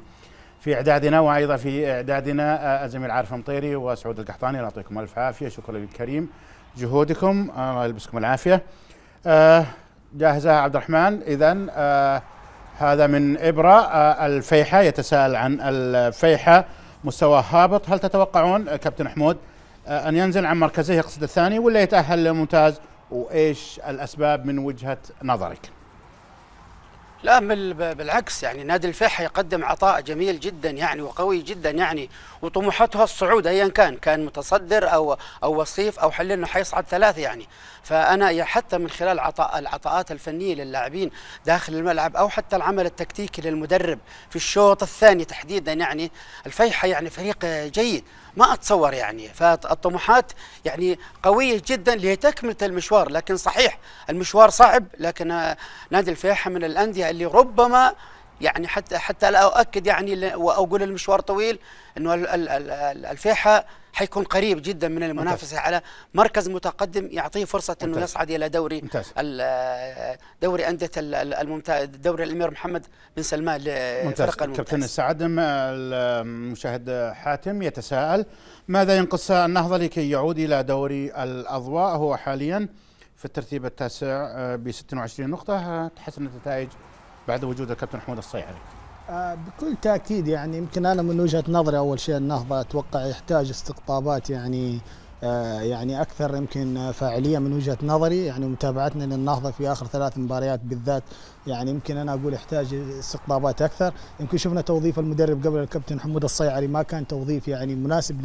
في إعدادنا وأيضا في إعدادنا الزميل آه، عارف مطيري وسعود القحطاني الله يعطيكم ألف عافية شكرا للكريم جهودكم الله يلبسكم العافية آه، جاهزة عبد الرحمن إذا آه هذا من إبرة آه الفيحة يتساءل عن الفيحة مستوى هابط هل تتوقعون آه، كابتن حمود آه أن ينزل عن مركزه يقصد الثاني ولا يتأهل للممتاز وإيش الأسباب من وجهة نظرك لا بالعكس يعني نادي الفيحة يقدم عطاء جميل جدا يعني وقوي جدا يعني وطموحاتها الصعود ايا كان كان متصدر او او وصيف او حل انه حيصعد ثلاث يعني فانا حتى من خلال عطاء العطاءات الفنيه للاعبين داخل الملعب او حتى العمل التكتيكي للمدرب في الشوط الثاني تحديدا يعني الفيحة يعني فريق جيد ما اتصور يعني فالطموحات يعني قويه جدا لتكمله المشوار لكن صحيح المشوار صعب لكن نادي الفيحة من الانديه اللي ربما يعني حتى حتى لا اؤكد يعني واقول المشوار طويل انه الفيحاء حيكون قريب جدا من المنافسه ممتاز. على مركز متقدم يعطيه فرصه ممتاز. انه يصعد الى دوري ممتاز. دوري انديه الممتاز دوري الامير محمد بن سلمان للفرق الممتاز كابتن السعد المشاهد حاتم يتساءل ماذا ينقص النهضه لكي يعود الى دوري الاضواء هو حاليا في الترتيب التاسع آه، ب 26 نقطه تحسن النتائج بعد وجود الكابتن حمود الصيعري آه، بكل تاكيد يعني يمكن انا من وجهه نظري اول شيء النهضه اتوقع يحتاج استقطابات يعني آه، يعني اكثر يمكن آه، فاعليه من وجهه نظري يعني متابعتنا للنهضه في اخر ثلاث مباريات بالذات يعني يمكن انا اقول يحتاج استقطابات اكثر يمكن شفنا توظيف المدرب قبل الكابتن حمود الصيعري ما كان توظيف يعني مناسب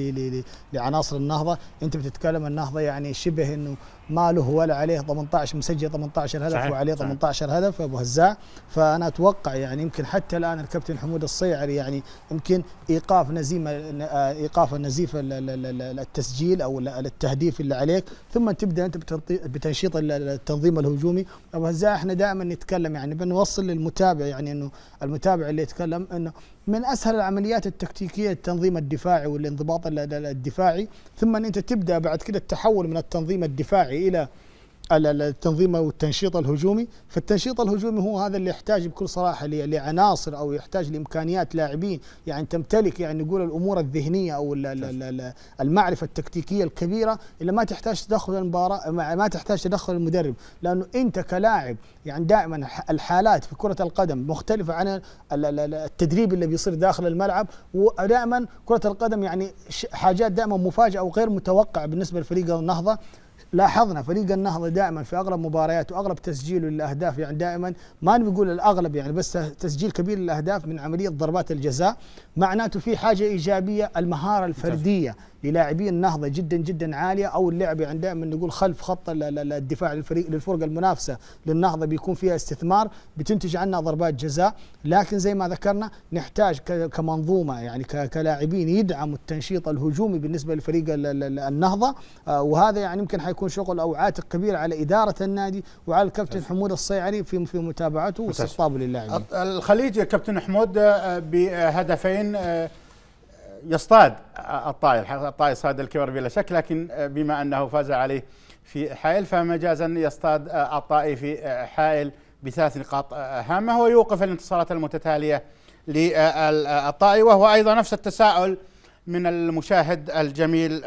لعناصر النهضه انت بتتكلم النهضه يعني شبه انه ما له ولا عليه 18 مسجل 18 هدف صحيح. وعليه 18 صحيح. هدف ابو هزاع فانا اتوقع يعني يمكن حتى الان الكابتن حمود الصيعري يعني يمكن ايقاف نزيمه ايقاف النزيف التسجيل او التهديف اللي عليك ثم تبدا انت بتنشيط التنظيم الهجومي ابو هزاع احنا دائما نتكلم يعني بنوصل للمتابع يعني انه المتابع اللي يتكلم انه من اسهل العمليات التكتيكيه التنظيم الدفاعي والانضباط الدفاعي ثم انت تبدا بعد كده التحول من التنظيم الدفاعي الى التنظيم والتنشيط الهجومي فالتنشيط الهجومي هو هذا اللي يحتاج بكل صراحة لعناصر أو يحتاج لإمكانيات لاعبين يعني تمتلك يعني نقول الأمور الذهنية أو المعرفة التكتيكية الكبيرة اللي ما تحتاج تدخل المباراة ما تحتاج تدخل المدرب لأنه أنت كلاعب يعني دائما الحالات في كرة القدم مختلفة عن التدريب اللي بيصير داخل الملعب ودائما كرة القدم يعني حاجات دائما مفاجاه وغير متوقعة بالنسبة لفريق النهضة لاحظنا فريق النهضه دائما في اغلب مبارياته واغلب تسجيله للاهداف يعني دائما ما نقول الاغلب يعني بس تسجيل كبير للاهداف من عمليه ضربات الجزاء معناته في حاجه ايجابيه المهاره الفرديه للاعبي النهضه جدا جدا عاليه او اللعب يعني دائما نقول خلف خط الدفاع للفريق للفرقه المنافسه للنهضه بيكون فيها استثمار بتنتج عنا ضربات جزاء لكن زي ما ذكرنا نحتاج كمنظومه يعني كلاعبين يدعموا التنشيط الهجومي بالنسبه لفريق النهضه آه، وهذا يعني يمكن حيكون شغل او عاتق كبير على اداره النادي وعلى الكابتن حمود الصيعري في في متابعته واستقطابه للاعبين الخليج كابتن حمود آه، بهدفين بعدين آه، يصطاد الطائي الطائي صاد الكبر بلا شك لكن آه، بما أنه فاز عليه في حائل فمجازا يصطاد آه، الطائي في حائل بثلاث نقاط هامة ويوقف الانتصارات المتتالية للطائي وهو أيضا نفس التساؤل من المشاهد الجميل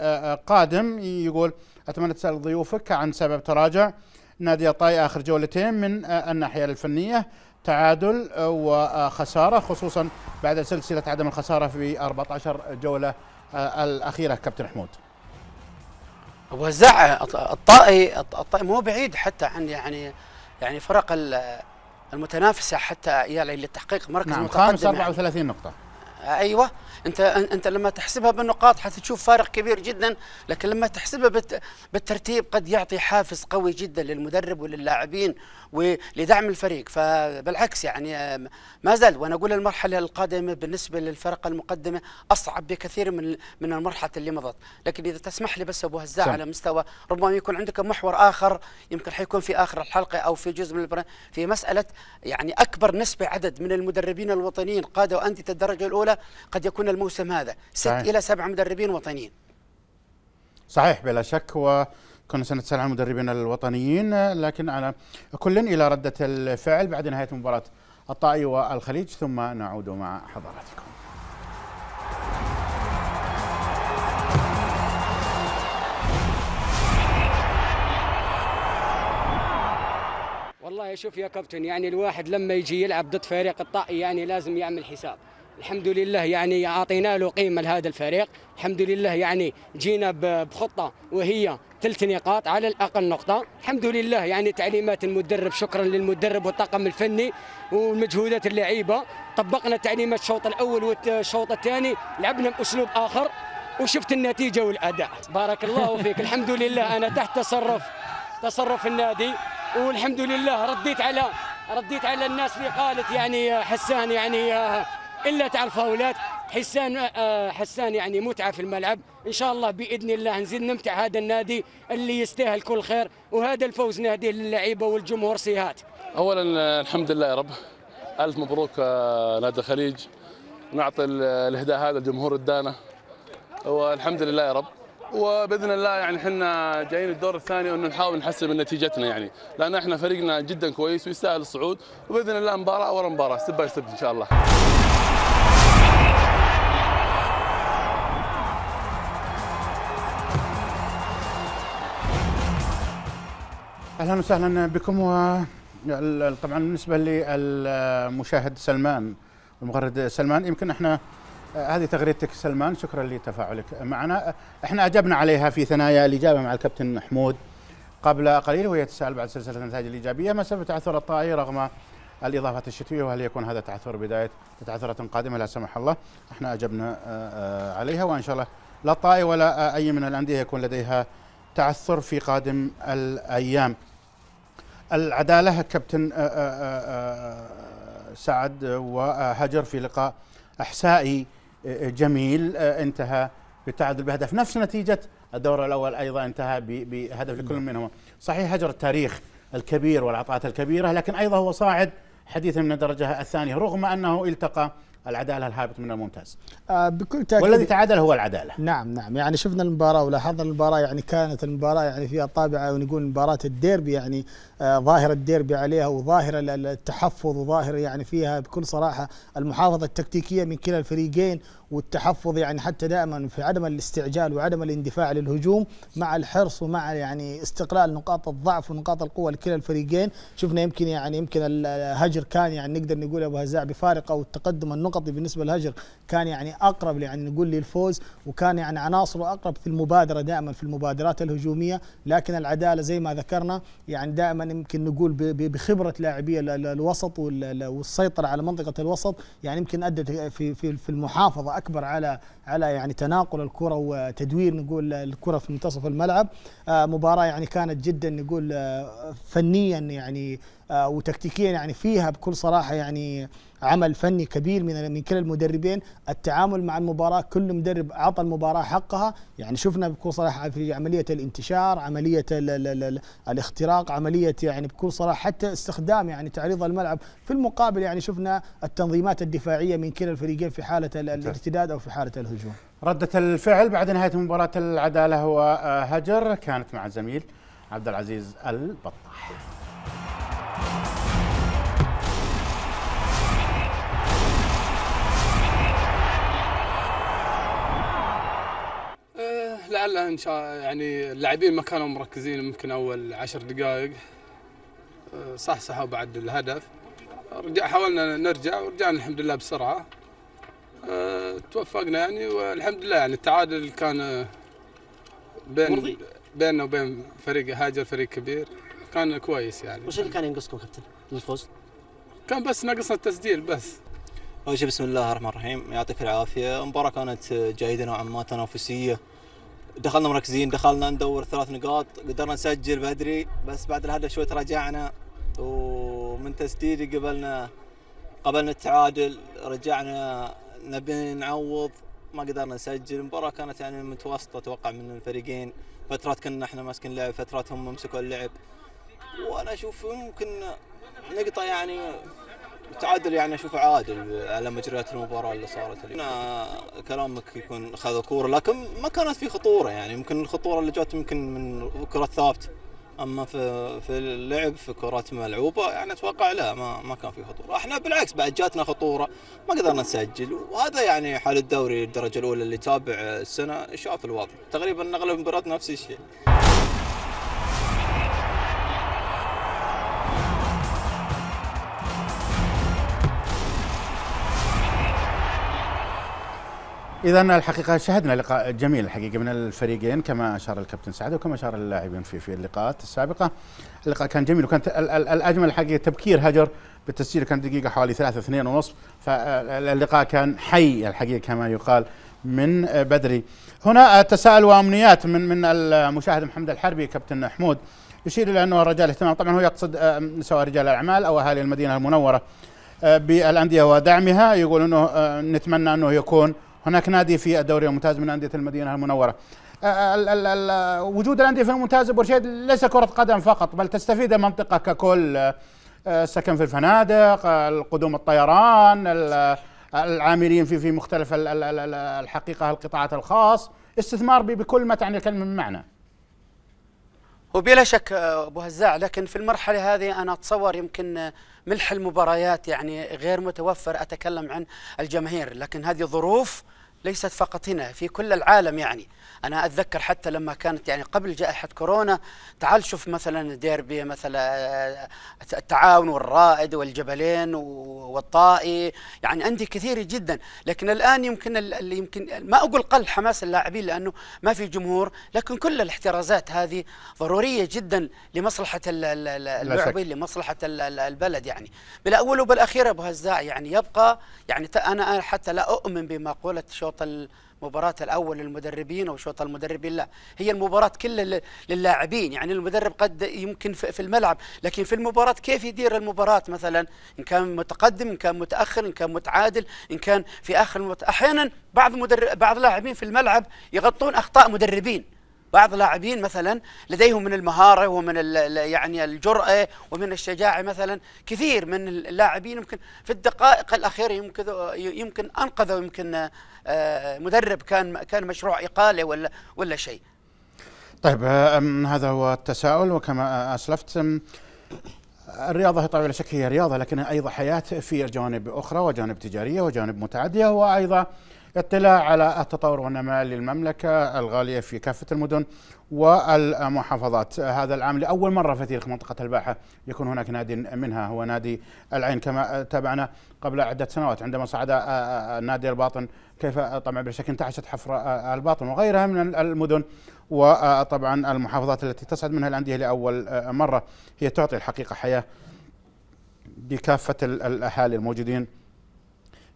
قادم يقول أتمنى تسأل ضيوفك عن سبب تراجع نادي الطائي آخر جولتين من الناحية الفنية تعادل وخساره خصوصا بعد سلسله عدم الخساره في 14 جوله آه، الاخيره كابتن حمود. وزع الطائي الطائي مو بعيد حتى عن يعني يعني فرق المتنافسه حتى يعني لتحقيق مركز نعم متقدم خامس 34 يعني نقطه. ايوه انت انت لما تحسبها بالنقاط حتشوف فارق كبير جدا لكن لما تحسبها بالترتيب قد يعطي حافز قوي جدا للمدرب وللاعبين ولدعم الفريق فبالعكس يعني ما زال وانا اقول المرحله القادمه بالنسبه للفرقه المقدمه اصعب بكثير من من المرحله اللي مضت لكن اذا تسمح لي بس ابو هزاع على مستوى ربما يكون عندك محور اخر يمكن حيكون في اخر الحلقه او في جزء من البرنامج في مساله يعني اكبر نسبه عدد من المدربين الوطنيين قادوا انديه الدرجه الاولى قد يكون الموسم هذا ست صحيح. الى سبع مدربين وطنيين صحيح بلا شك و كنا سنتسال عن مدربنا الوطنيين لكن على كل الى رده الفعل بعد نهايه مباراه الطائي والخليج ثم نعود مع حضراتكم والله شوف يا كابتن يعني الواحد لما يجي يلعب ضد فريق الطائي يعني لازم يعمل حساب الحمد لله يعني اعطينا له قيمه لهذا الفريق الحمد لله يعني جينا بخطه وهي ثلاث نقاط على الاقل نقطه الحمد لله يعني تعليمات المدرب شكرا للمدرب والطاقم الفني ومجهودات اللعيبه طبقنا تعليمات الشوط الاول والشوط الثاني لعبنا باسلوب اخر وشفت النتيجه والاداء بارك الله فيك الحمد لله انا تحت تصرف تصرف النادي والحمد لله رديت على رديت على الناس اللي قالت يعني حسان يعني الا تاع الفاولات حسان آه، آه، حسان يعني متعه في الملعب ان شاء الله باذن الله نزيد نمتع هذا النادي اللي يستاهل كل خير وهذا الفوز ناديه للعيبه والجمهور سيهات اولا آه، الحمد لله يا رب الف مبروك نادي الخليج نعطي الاهداء هذا لجمهور الدانه والحمد لله يا رب وباذن الله يعني احنا جايين الدور الثاني انه نحاول نحسن من نتيجتنا يعني لان احنا فريقنا جدا كويس ويستاهل الصعود وباذن الله مباراه ورا مباراه ستيب باي ستيب ان شاء الله اهلا وسهلا بكم و طبعا بالنسبه للمشاهد سلمان المغرد سلمان يمكن احنا آه، هذه تغريدتك سلمان شكرا لتفاعلك آه، معنا آه، احنا اجبنا عليها في ثنايا الاجابه مع الكابتن حمود قبل قليل وهي تسال بعد سلسله النتائج الايجابيه ما سبب تعثر الطائي رغم الاضافات الشتويه وهل يكون هذا تعثر بدايه تعثرات قادمه لا سمح الله احنا اجبنا عليها وان شاء الله لا الطائي ولا اي من الانديه يكون لديها تعثر في قادم الايام العداله كابتن سعد وهجر في لقاء احسائي آه، آه، جميل آه، انتهى بالتعادل بهدف نفس نتيجة الدور الأول أيضا انتهى بهدف لكل نعم. منهما صحيح هجر التاريخ الكبير والعطاءات الكبيرة لكن أيضا هو صاعد حديثا من الدرجة الثانية رغم أنه التقى العداله الهابط من الممتاز آه بكل تأكيد والذي تعادل هو العداله نعم نعم يعني شفنا المباراه ولاحظنا المباراه يعني كانت المباراه يعني فيها طابعه ونقول مباراه الديربي يعني آه ظاهره الديربي عليها وظاهر التحفظ وظاهر يعني فيها بكل صراحه المحافظه التكتيكيه من كلا الفريقين والتحفظ يعني حتى دائما في عدم الاستعجال وعدم الاندفاع للهجوم مع الحرص ومع يعني استقلال نقاط الضعف ونقاط القوه لكلا الفريقين شفنا يمكن يعني يمكن الهجر كان يعني نقدر نقول ابو هزاع بفارق او التقدم النقطي بالنسبه للهجر كان يعني اقرب يعني نقول للفوز وكان يعني عناصره اقرب في المبادره دائما في المبادرات الهجوميه لكن العداله زي ما ذكرنا يعني دائما يمكن نقول بخبره لاعبي الوسط والسيطره على منطقه الوسط يعني يمكن ادت في في في المحافظه الله اكبر على على يعني تناقل الكره وتدوير نقول الكره في منتصف الملعب آه، مباراه يعني كانت جدا نقول آه، فنيا يعني آه، وتكتيكيا يعني فيها بكل صراحه يعني عمل فني كبير من من كلا المدربين التعامل مع المباراه كل مدرب اعطى المباراه حقها يعني شفنا بكل صراحه في عمليه الانتشار عمليه الـ الـ الـ الـ الاختراق عمليه يعني بكل صراحه حتى استخدام يعني تعريض الملعب في المقابل يعني شفنا التنظيمات الدفاعيه من كلا الفريقين في حاله الارتداد او في حاله الهجوم ردة الفعل بعد نهاية مباراة العدالة وهجر آه، كانت مع الزميل عبد العزيز البطاح أه لعل ان شاء يعني اللاعبين ما كانوا مركزين ممكن اول عشر دقائق إيه، صح صح بعد الهدف رجع حاولنا نرجع ورجعنا الحمد لله بسرعه أه توفقنا يعني والحمد لله يعني التعادل كان بين بيننا وبين فريق هاجر فريق كبير كان كويس يعني وش اللي كان ينقصكم كابتن الفوز كان بس ناقصنا التسجيل بس أول شيء بسم الله الرحمن الرحيم يعطيك العافية المباراة كانت جيدة نوعا ما تنافسية دخلنا مركزين دخلنا ندور ثلاث نقاط قدرنا نسجل بدري بس بعد الهدف شوي تراجعنا ومن تسديد قبلنا قبلنا التعادل رجعنا نبي نعوض ما قدرنا نسجل المباراة كانت يعني متوسطة أتوقع من الفريقين فترات كنا احنا ماسكين لعب فترات هم مسكوا اللعب وأنا أشوف ممكن نقطة يعني التعادل يعني اشوفه عادل على مجريات المباراه اللي صارت اليوم. كلامك يكون خذ كوره لكن ما كانت في خطوره يعني يمكن الخطوره اللي جات يمكن من كره ثابت اما في في اللعب في كرات ملعوبه يعني اتوقع لا ما ما كان في خطوره، احنا بالعكس بعد جاتنا خطوره ما قدرنا نسجل وهذا يعني حال الدوري الدرجه الاولى اللي تابع السنه شاف الوضع، تقريبا اغلب المباريات نفس الشيء. اذا الحقيقه شهدنا لقاء جميل الحقيقه من الفريقين كما اشار الكابتن سعد وكما اشار اللاعبين في في اللقاءات السابقه اللقاء كان جميل وكان الاجمل الحقيقه تبكير هجر بالتسجيل كان دقيقه حوالي 3 2 ونصف فاللقاء كان حي الحقيقه كما يقال من بدري هنا تساؤل وامنيات من من المشاهد محمد الحربي كابتن حمود يشير الى انه الرجال اهتمام طبعا هو يقصد آه، سواء رجال الاعمال او اهالي المدينه المنوره آه، بالانديه ودعمها يقول انه آه، نتمنى انه يكون هناك نادي في الدوري الممتاز من انديه المدينه المنوره أه، أه، ال ال ال وجود الانديه في الممتاز برشيد ليس كره قدم فقط بل تستفيد المنطقه ككل أه، السكن في الفنادق قدوم الطيران العاملين في في مختلف الحقيقه القطاعات الخاص استثمار بكل ما تعني الكلمه من معنى وبلا شك ابو هزاع لكن في المرحله هذه انا اتصور يمكن ملح المباريات يعني غير متوفر اتكلم عن الجماهير لكن هذه ظروف ليست فقط هنا في كل العالم يعني انا اتذكر حتى لما كانت يعني قبل جائحه كورونا تعال شوف مثلا ديربي مثلا آه، التعاون والرائد والجبلين والطائي يعني انديه كثيره جدا لكن الان يمكن اللي يمكن ما اقول قل حماس اللاعبين لانه ما في جمهور لكن كل الاحترازات هذه ضروريه جدا لمصلحه اللاعبين لمصلحه البلد يعني بالاول وبالاخير ابو هزاع يعني يبقى يعني انا حتى لا اؤمن بمقوله شوط مباراة الأول للمدربين أو شوط المدربين لا هي المباراة كلها للاعبين يعني المدرب قد يمكن في الملعب لكن في المباراة كيف يدير المباراة مثلا إن كان متقدم إن كان متأخر إن كان متعادل إن كان في آخر المباراة أحيانا بعض مدرب بعض لاعبين في الملعب يغطون أخطاء مدربين بعض اللاعبين مثلا لديهم من المهاره ومن يعني الجراه ومن الشجاعه مثلا كثير من اللاعبين يمكن في الدقائق الاخيره يمكن يمكن انقذوا يمكن آه، مدرب كان كان مشروع اقاله ولا ولا شيء. طيب آه، هذا هو التساؤل وكما آه، اسلفت الرياضة طبعا لا شك هي رياضة لكن أيضا حياة في جوانب أخرى وجانب تجارية وجانب متعدية وأيضا اطلاع على التطور والنماء للمملكة الغالية في كافة المدن والمحافظات هذا العام لأول مرة في تاريخ منطقة الباحة يكون هناك نادي منها هو نادي العين كما تابعنا قبل عدة سنوات عندما صعد آه، آه، آه، نادي الباطن كيف طبعا بشكل انتعشت حفر الباطن وغيرها من المدن وطبعا المحافظات التي تصعد منها الأندية لأول مرة هي تعطي الحقيقة حياة لكافة الأهالي الموجودين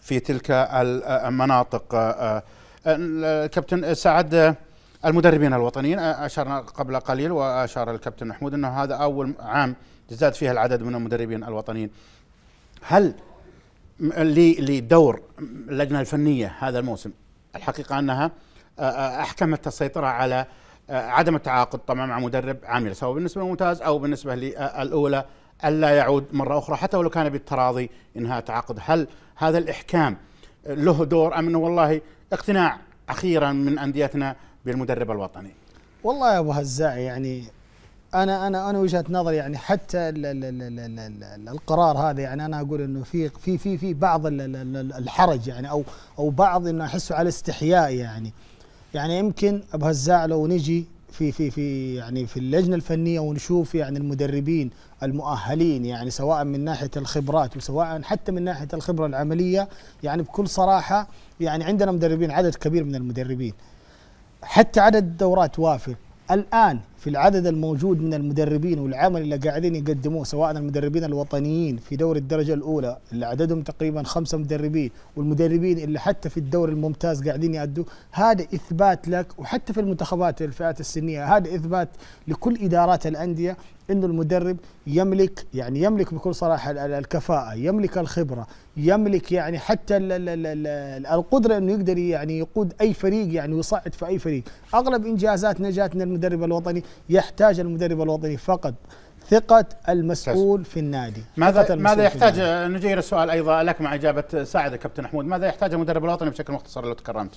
في تلك آه، المناطق آه، آه، الكابتن سعد المدربين الوطنيين اشرنا قبل قليل واشار الكابتن محمود انه هذا اول عام تزداد فيها العدد من المدربين الوطنيين هل لدور اللجنه الفنيه هذا الموسم الحقيقه انها احكمت السيطره على عدم التعاقد طبعا مع مدرب عامل سواء بالنسبه للممتاز او بالنسبه للاولى الا يعود مره اخرى حتى ولو كان بالتراضي انهاء تعاقد هل هذا الإحكام له دور أم أنه والله اقتناع أخيرا من أنديتنا بالمدرب الوطني والله يا أبو هزاع يعني انا انا انا وجهه نظري يعني حتى الـ الـ الـ الـ الـ الـ القرار هذا يعني انا اقول انه في في في في بعض الـ الـ الحرج يعني او او بعض انه احسه على استحياء يعني يعني يمكن ابو هزاع لو نجي في في في يعني في اللجنه الفنيه ونشوف يعني المدربين المؤهلين يعني سواء من ناحيه الخبرات وسواء حتى من ناحيه الخبره العمليه يعني بكل صراحه يعني عندنا مدربين عدد كبير من المدربين حتى عدد الدورات وافر الان في العدد الموجود من المدربين والعمل اللي قاعدين يقدموه سواء المدربين الوطنيين في دوري الدرجة الأولى اللي عددهم تقريبا خمسة مدربين والمدربين اللي حتى في الدوري الممتاز قاعدين يأدوا هذا إثبات لك وحتى في المنتخبات الفئات السنية هذا إثبات لكل إدارات الأندية أن المدرب يملك يعني يملك بكل صراحة الكفاءة يملك الخبرة يملك يعني حتى الـ الـ الـ القدرة أنه يقدر يعني يقود أي فريق يعني ويصعد في أي فريق أغلب إنجازات نجاتنا المدرب الوطني يحتاج المدرب الوطني فقط ثقة المسؤول في النادي ماذا ماذا يحتاج آه، نجير السؤال أيضا لك مع إجابة ساعد كابتن حمود ماذا يحتاج المدرب الوطني بشكل مختصر لو تكرمت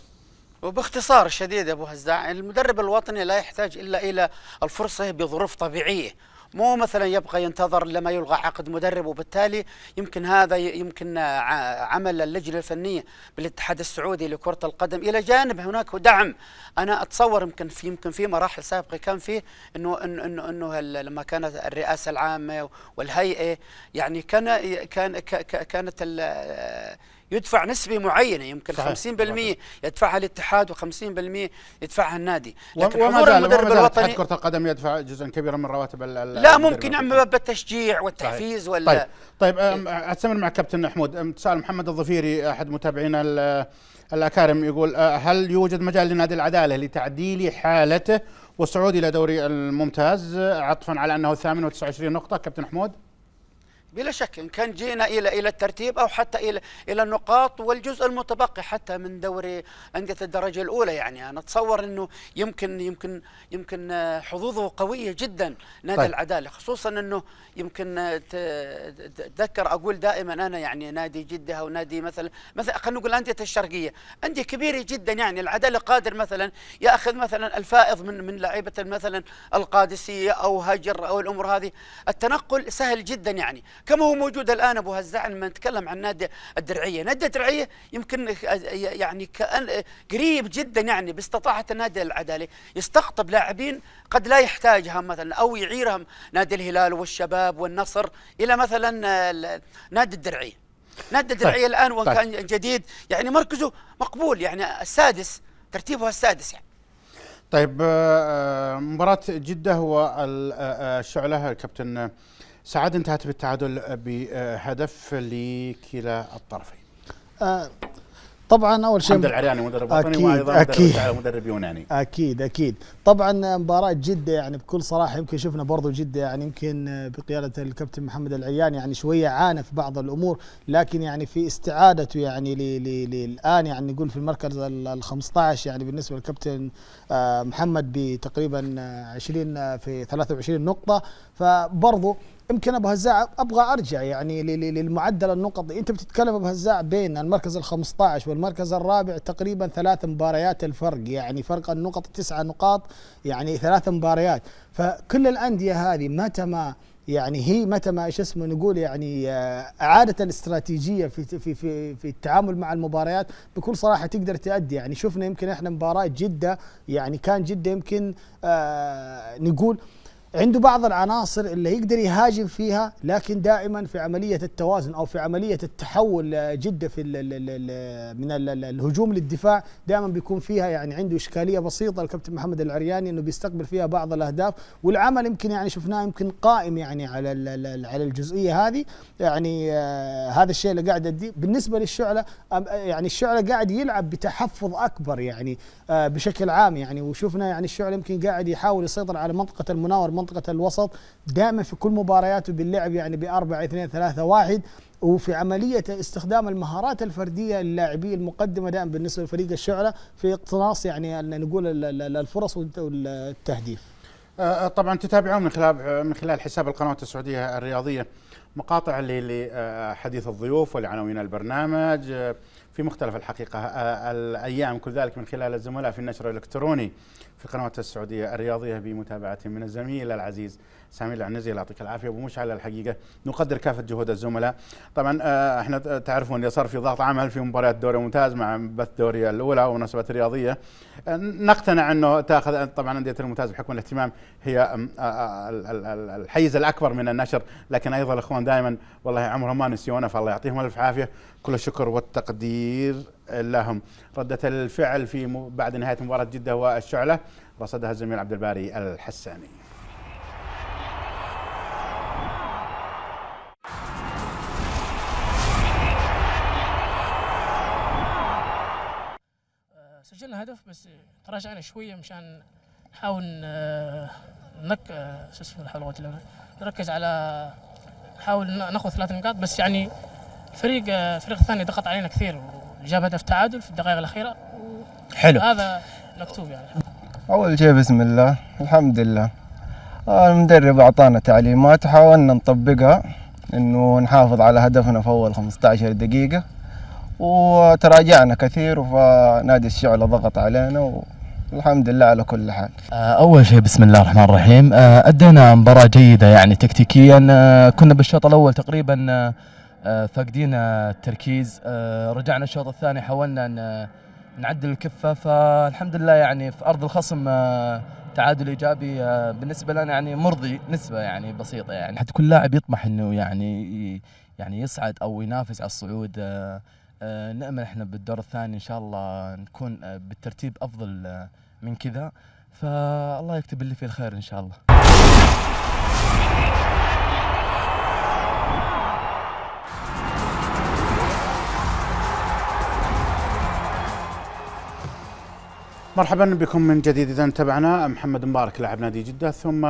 وباختصار شديد ابو هزاع المدرب الوطني لا يحتاج الا الى الفرصه بظروف طبيعيه مو مثلا يبقى ينتظر لما يلغى عقد مدرب وبالتالي يمكن هذا يمكن عمل اللجنه الفنيه بالاتحاد السعودي لكره القدم الى جانب هناك دعم انا اتصور يمكن في يمكن في مراحل سابقه كان فيه انه انه انه, إنه لما كانت الرئاسه العامه والهيئه يعني كان كان كانت يدفع نسبة معينة يمكن صحيح. 50% يدفعها الاتحاد و50% يدفعها النادي لكن وما زال المدرب الوطني كرة القدم يدفع جزءا كبيرا من رواتب لا ممكن باب التشجيع والتحفيز صحيح. ولا طيب طيب استمر إيه. مع كابتن حمود تسأل محمد الظفيري احد متابعينا الاكارم يقول أه، هل يوجد مجال لنادي العداله لتعديل حالته والصعود الى دوري الممتاز عطفا على انه الثامن و29 نقطه كابتن حمود؟ بلا شك ان كان جينا الى الى الترتيب او حتى الى الى النقاط والجزء المتبقي حتى من دوري انديه الدرجه الاولى يعني انا اتصور انه يمكن يمكن يمكن آه، حظوظه قويه جدا نادي طيب. العداله خصوصا انه يمكن آه، تذكر اقول دائما انا يعني نادي جده او نادي مثلا مثلا خلينا نقول انديه الشرقيه انديه كبيره جدا يعني العداله قادر مثلا ياخذ مثلا الفائض من من لعيبه مثلا القادسيه او هجر او الامور هذه التنقل سهل جدا يعني كما هو موجود الان ابو هزاع لما نتكلم عن نادي الدرعيه، نادي الدرعيه يمكن يعني كأن قريب جدا يعني باستطاعه النادي العدالي يستقطب لاعبين قد لا يحتاجها مثلا او يعيرهم نادي الهلال والشباب والنصر الى مثلا نادي الدرعيه. نادي طيب. الدرعيه طيب. الان وان طيب. جديد يعني مركزه مقبول يعني السادس ترتيبه السادس يعني. طيب آه، آه، مباراة جدة والشعلة آه، الكابتن سعد انتهت بالتعادل آه، بهدف لكلا الطرفين آه، طبعا اول شيء حمد العرياني مدرب وطني وايضا أكيد مدرب يوناني اكيد اكيد طبعا مباراه جده يعني بكل صراحه يمكن شفنا برضو جده يعني يمكن بقياده الكابتن محمد العرياني يعني شويه عانى في بعض الامور لكن يعني في استعادته يعني للان يعني نقول في المركز ال 15 يعني بالنسبه للكابتن آه، محمد بتقريبا 20 في 23 نقطه فبرضو يمكن ابو هزاع ابغى ارجع يعني للمعدل النقطي انت بتتكلم ابو هزاع بين المركز ال15 والمركز الرابع تقريبا ثلاث مباريات الفرق يعني فرق النقط تسعة نقاط يعني ثلاث مباريات فكل الانديه هذه متى ما يعني هي متى ما ايش اسمه نقول يعني اعاده آه، الاستراتيجيه في في في في التعامل مع المباريات بكل صراحه تقدر تؤدي يعني شفنا يمكن احنا مباراه جده يعني كان جده يمكن آه نقول عنده بعض العناصر اللي يقدر يهاجم فيها لكن دائما في عملية التوازن أو في عملية التحول جدة في الـ الـ الـ من الـ الهجوم للدفاع دائما بيكون فيها يعني عنده إشكالية بسيطة الكابتن محمد العرياني أنه بيستقبل فيها بعض الأهداف والعمل يمكن يعني شفناه يمكن قائم يعني على على الجزئية هذه يعني آه هذا الشيء اللي قاعد أدي بالنسبة للشعلة يعني الشعلة قاعد يلعب بتحفظ أكبر يعني آه بشكل عام يعني وشفنا يعني الشعلة يمكن قاعد يحاول يسيطر على منطقة المناور منطقه الوسط دائما في كل مبارياته باللعب يعني ب 4 2 3 1 وفي عملية استخدام المهارات الفردية للاعبي المقدمة دائما بالنسبة لفريق الشعلة في اقتناص يعني نقول الفرص والتهديف أه، أه، طبعا تتابعون من خلال أه، من خلال حساب القنوات السعوديه الرياضيه مقاطع لحديث الضيوف ولعناوين البرنامج في مختلف الحقيقه الايام كل ذلك من خلال الزملاء في النشر الالكتروني في قنوات السعودية الرياضية بمتابعة من الزميل العزيز سامي العنزي الله يعطيك العافية أبو مشعل الحقيقة نقدر كافة جهود الزملاء طبعا آه، احنا تعرفون صار في ضغط عمل في مباريات دوري ممتاز مع بث دوري الأولى ومناسبة الرياضية آه، نقتنع أنه تأخذ طبعا أندية الممتاز بحكم الاهتمام هي آه، الحيز الأكبر من النشر لكن أيضا الأخوان دائما والله عمرهم ما نسيونا فالله يعطيهم ألف عافية كل الشكر والتقدير لهم ردة الفعل في بعد نهاية مباراة جدة والشعلة رصدها الزميل عبد الباري الحساني سجلنا هدف بس تراجعنا شويه مشان نحاول آه، نك آه، شو اسمه حول نركز على نحاول ناخذ ثلاث نقاط بس يعني الفريق الفريق آه، الثاني ضغط علينا كثير جاب هدف تعادل في الدقائق الاخيره حلو هذا مكتوب يعني اول شيء بسم الله الحمد لله آه، المدرب اعطانا تعليمات وحاولنا نطبقها انه نحافظ على هدفنا في اول 15 دقيقه وتراجعنا كثير فنادي الشعله ضغط علينا و... الحمد لله على كل حال آه، أول شيء بسم الله الرحمن الرحيم آه، أدينا مباراة جيدة يعني تكتيكيا كنا بالشوط الأول تقريبا آه، فاقدين التركيز آه، رجعنا الشوط الثاني حاولنا ان نعدل الكفه فالحمد لله يعني في ارض الخصم آه، تعادل ايجابي بالنسبه لنا يعني مرضي نسبه يعني بسيطه يعني حتى كل لاعب يطمح انه يعني يعني يصعد او ينافس على الصعود نامل احنا بالدور الثاني ان شاء الله نكون بالترتيب افضل من كذا فالله يكتب اللي فيه الخير ان شاء الله مرحبا بكم من جديد اذا تابعنا محمد مبارك لاعب نادي جده ثم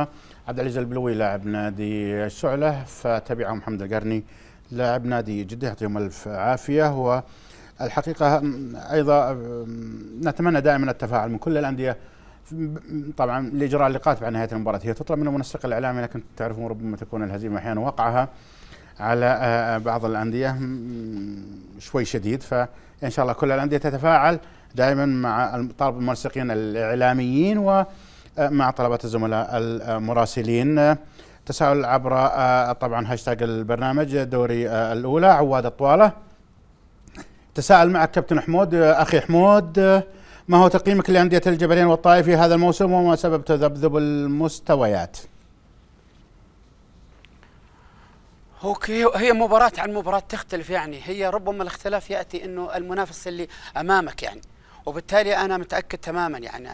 عبد العزيز البلوي لاعب نادي الشعله فتابعه محمد القرني لاعب نادي جده يعطيهم الف عافيه والحقيقه ايضا نتمنى دائما التفاعل من كل الانديه طبعا لاجراء اللقاءات بعد نهايه المباراه هي تطلب من المنسق الاعلامي لكن تعرفون ربما تكون الهزيمه احيانا وقعها على آه، بعض الانديه شوي شديد فان شاء الله كل الانديه تتفاعل دائما مع طلب المنسقين الاعلاميين ومع آه، طلبات الزملاء المراسلين تساؤل عبر آه، طبعا هاشتاج البرنامج دوري آه، الاولى عواد الطواله تساءل معك كابتن حمود اخي حمود ما هو تقييمك لانديه الجبلين والطائف في هذا الموسم وما سبب تذبذب المستويات؟ اوكي هي مباراة عن مباراة تختلف يعني هي ربما الاختلاف ياتي انه المنافس اللي امامك يعني وبالتالي انا متاكد تماما يعني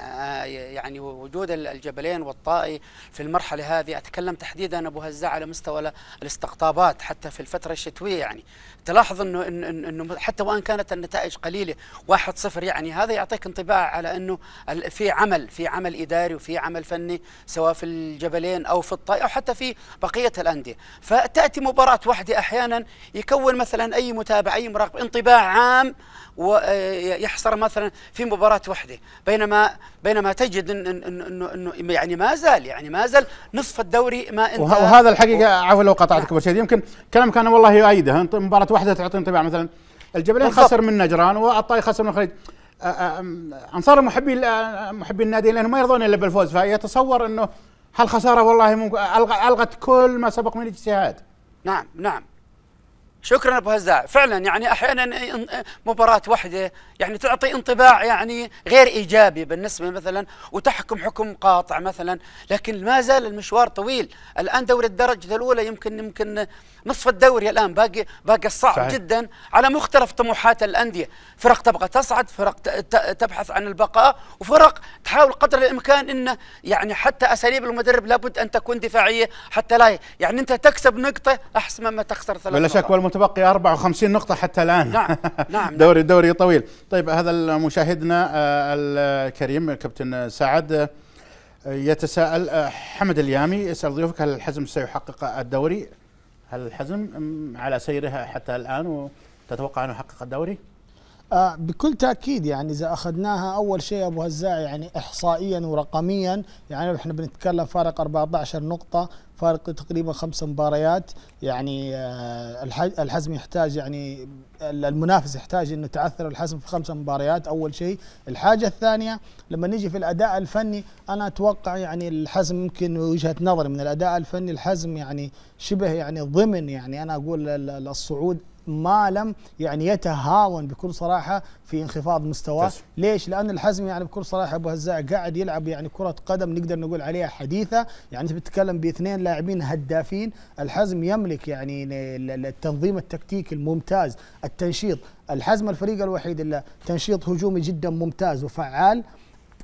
يعني وجود الجبلين والطائي في المرحله هذه اتكلم تحديدا ابو هزاع على مستوى الاستقطابات حتى في الفتره الشتويه يعني تلاحظ انه انه حتى وان كانت النتائج قليله 1-0 يعني هذا يعطيك انطباع على انه في عمل في عمل اداري وفي عمل فني سواء في الجبلين او في الطائي او حتى في بقيه الانديه، فتاتي مباراه واحده احيانا يكون مثلا اي متابع اي مراقب انطباع عام ويحصر آه، مثلا في مباراه واحده، بينما بينما تجد انه انه يعني ما زال يعني ما زال نصف الدوري ما انت وهذا الحقيقه عفوا لو قطعتك ابو يمكن كلام كان والله يؤيده مباراه واحده تعطي انطباع مثلا الجبلين خسر من نجران والطائي خسر من الخليج انصار محبي محبي النادي لانهم ما يرضون الا بالفوز فيتصور انه هالخساره والله ممكن الغت كل ما سبق من اجتهاد نعم نعم شكرا ابو هزاع فعلا يعني احيانا مباراه واحده يعني تعطي انطباع يعني غير ايجابي بالنسبه مثلا وتحكم حكم قاطع مثلا لكن ما زال المشوار طويل الان دوري الدرجه الاولى يمكن يمكن نصف الدوري الان باقي باقي صعب صحيح. جدا على مختلف طموحات الانديه فرق تبغى تصعد فرق تبحث عن البقاء وفرق تحاول قدر الامكان انه يعني حتى اساليب المدرب لابد ان تكون دفاعيه حتى لا يعني انت تكسب نقطه احسن مما تخسر ثلاث بلا شك والمتبقي 54 نقطه حتى الان نعم،, نعم نعم دوري دوري طويل طيب هذا مشاهدنا آه، الكريم كابتن سعد آه، يتساءل آه، حمد اليامي يسال ضيوفك هل الحزم سيحقق الدوري؟ هل الحزم على سيرها حتى الآن وتتوقع انه يحقق الدوري؟ آه بكل تاكيد يعني اذا اخذناها اول شيء ابو هزاع يعني احصائيا ورقميا يعني احنا بنتكلم فارق 14 نقطه فارق تقريبا خمس مباريات يعني آه الحزم يحتاج يعني المنافس يحتاج انه تعثر الحزم في خمس مباريات اول شيء الحاجه الثانيه لما نيجي في الاداء الفني انا اتوقع يعني الحزم يمكن وجهه نظري من الاداء الفني الحزم يعني شبه يعني ضمن يعني انا اقول الصعود ما لم يعني يتهاون بكل صراحه في انخفاض مستواه، ليش؟ لان الحزم يعني بكل صراحه ابو هزاع قاعد يلعب يعني كره قدم نقدر نقول عليها حديثه، يعني انت بتتكلم باثنين لاعبين هدافين، الحزم يملك يعني التنظيم التكتيكي الممتاز، التنشيط، الحزم الفريق الوحيد اللي تنشيط هجومي جدا ممتاز وفعال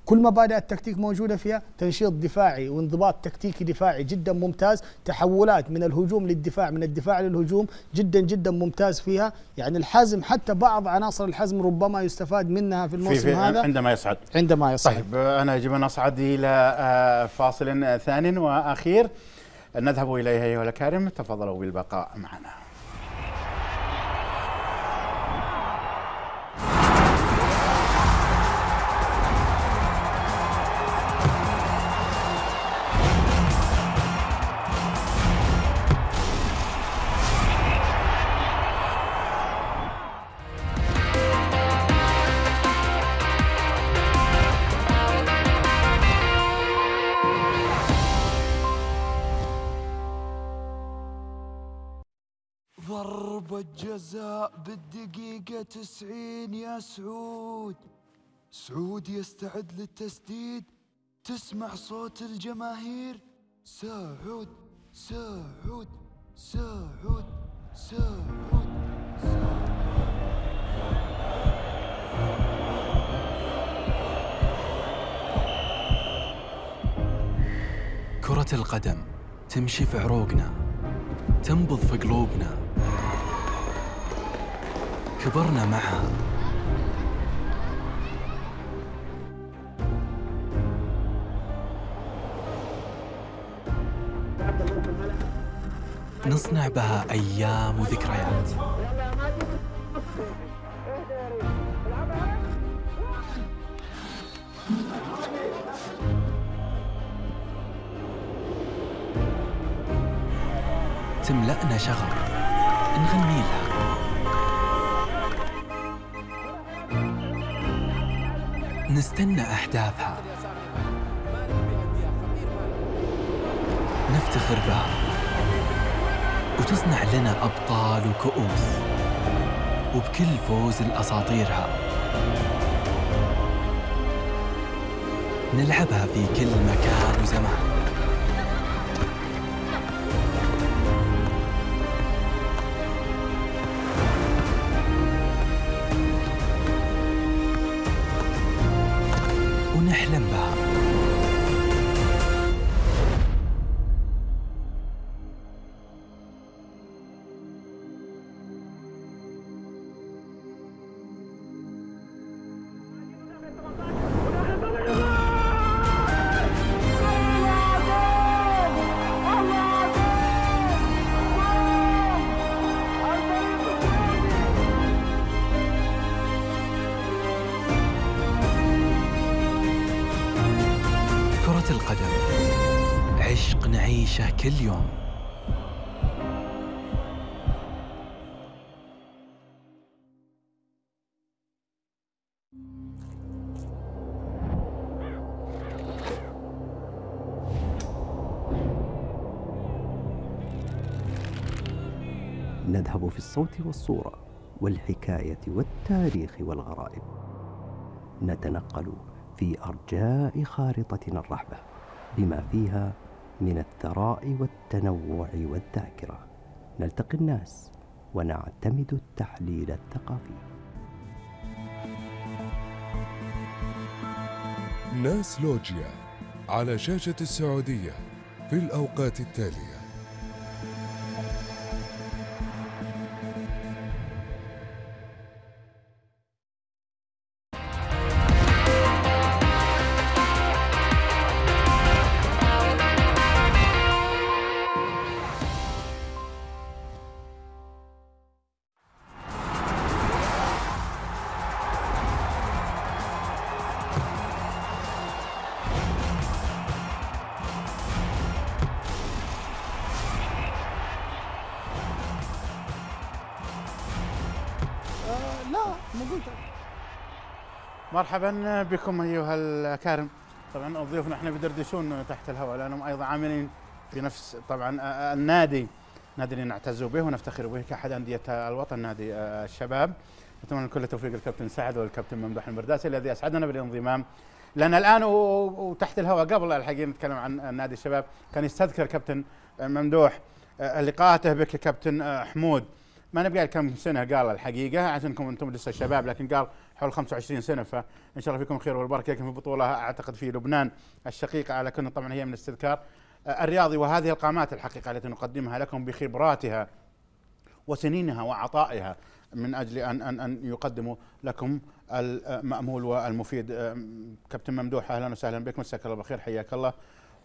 كل مبادئ التكتيك موجودة فيها تنشيط دفاعي وانضباط تكتيكي دفاعي جدا ممتاز تحولات من الهجوم للدفاع من الدفاع للهجوم جدا جدا ممتاز فيها يعني الحزم حتى بعض عناصر الحزم ربما يستفاد منها في الموسم في في هذا عندما يصعد عندما يصعد طيب أنا يجب أن أصعد إلى آه، فاصل ثان وأخير نذهب إليه أيها الأكارم تفضلوا بالبقاء معنا والجزاء بالدقيقة تسعين يا سعود سعود يستعد للتسديد تسمع صوت الجماهير سعود سعود سعود سعود, سعود. كرة القدم تمشي في عروقنا تنبض في قلوبنا كبرنا معها نصنع بها أيام وذكريات تملأنا شغف نغني لها نستنى أحداثها نفتخر بها وتصنع لنا أبطال وكؤوس وبكل فوز لأساطيرها نلعبها في كل مكان وزمان الصوت والصورة والحكاية والتاريخ والغرائب نتنقل في أرجاء خارطتنا الرحبة بما فيها من الثراء والتنوع والذاكرة نلتقي الناس ونعتمد التحليل الثقافي ناس لوجيا على شاشة السعودية في الأوقات التالية مرحبا بكم ايها الاكارم طبعا ضيوفنا احنا بيدردشون تحت الهواء لانهم ايضا عاملين في نفس طبعا آه، آه، النادي نادي اللي نعتز به ونفتخر به كاحد انديه الوطن نادي آه، الشباب نتمنى كل التوفيق للكابتن سعد والكابتن ممدوح المرداسي الذي اسعدنا بالانضمام لان الان وتحت الهواء قبل الحقيقه نتكلم عن نادي الشباب كان يستذكر كابتن ممدوح لقاءاته بك كابتن حمود ما نبقى كم سنه قال الحقيقه عشانكم انتم لسه شباب لكن قال حول 25 سنه فان شاء الله فيكم الخير والبركه لكن في بطوله اعتقد في لبنان الشقيقه على كل طبعا هي من استذكار آه، الرياضي وهذه القامات الحقيقه التي نقدمها لكم بخبراتها وسنينها وعطائها من اجل ان ان ان يقدموا لكم المامول والمفيد آه، كابتن ممدوح اهلا وسهلا بك مساك الله بالخير حياك الله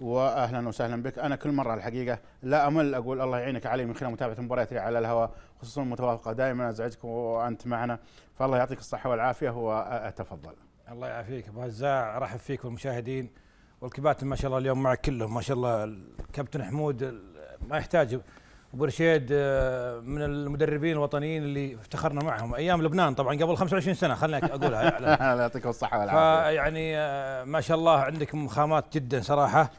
واهلا وسهلا بك انا كل مره الحقيقه لا امل اقول الله يعينك علي من خلال متابعه المباريات اللي على الهواء خصوصا المتوافقه دائما ازعجك وانت معنا فالله يعطيك الصحه والعافيه واتفضل الله يعافيك ابو هزاع ارحب فيك والمشاهدين والكباتن ما شاء الله اليوم معك كلهم ما شاء الله الكابتن حمود ما يحتاج ابو رشيد من المدربين الوطنيين اللي افتخرنا معهم ايام لبنان طبعا قبل 25 سنه خليني اقولها الله يعطيكم الصحه والعافيه فيعني ما شاء الله عندكم خامات جدا صراحه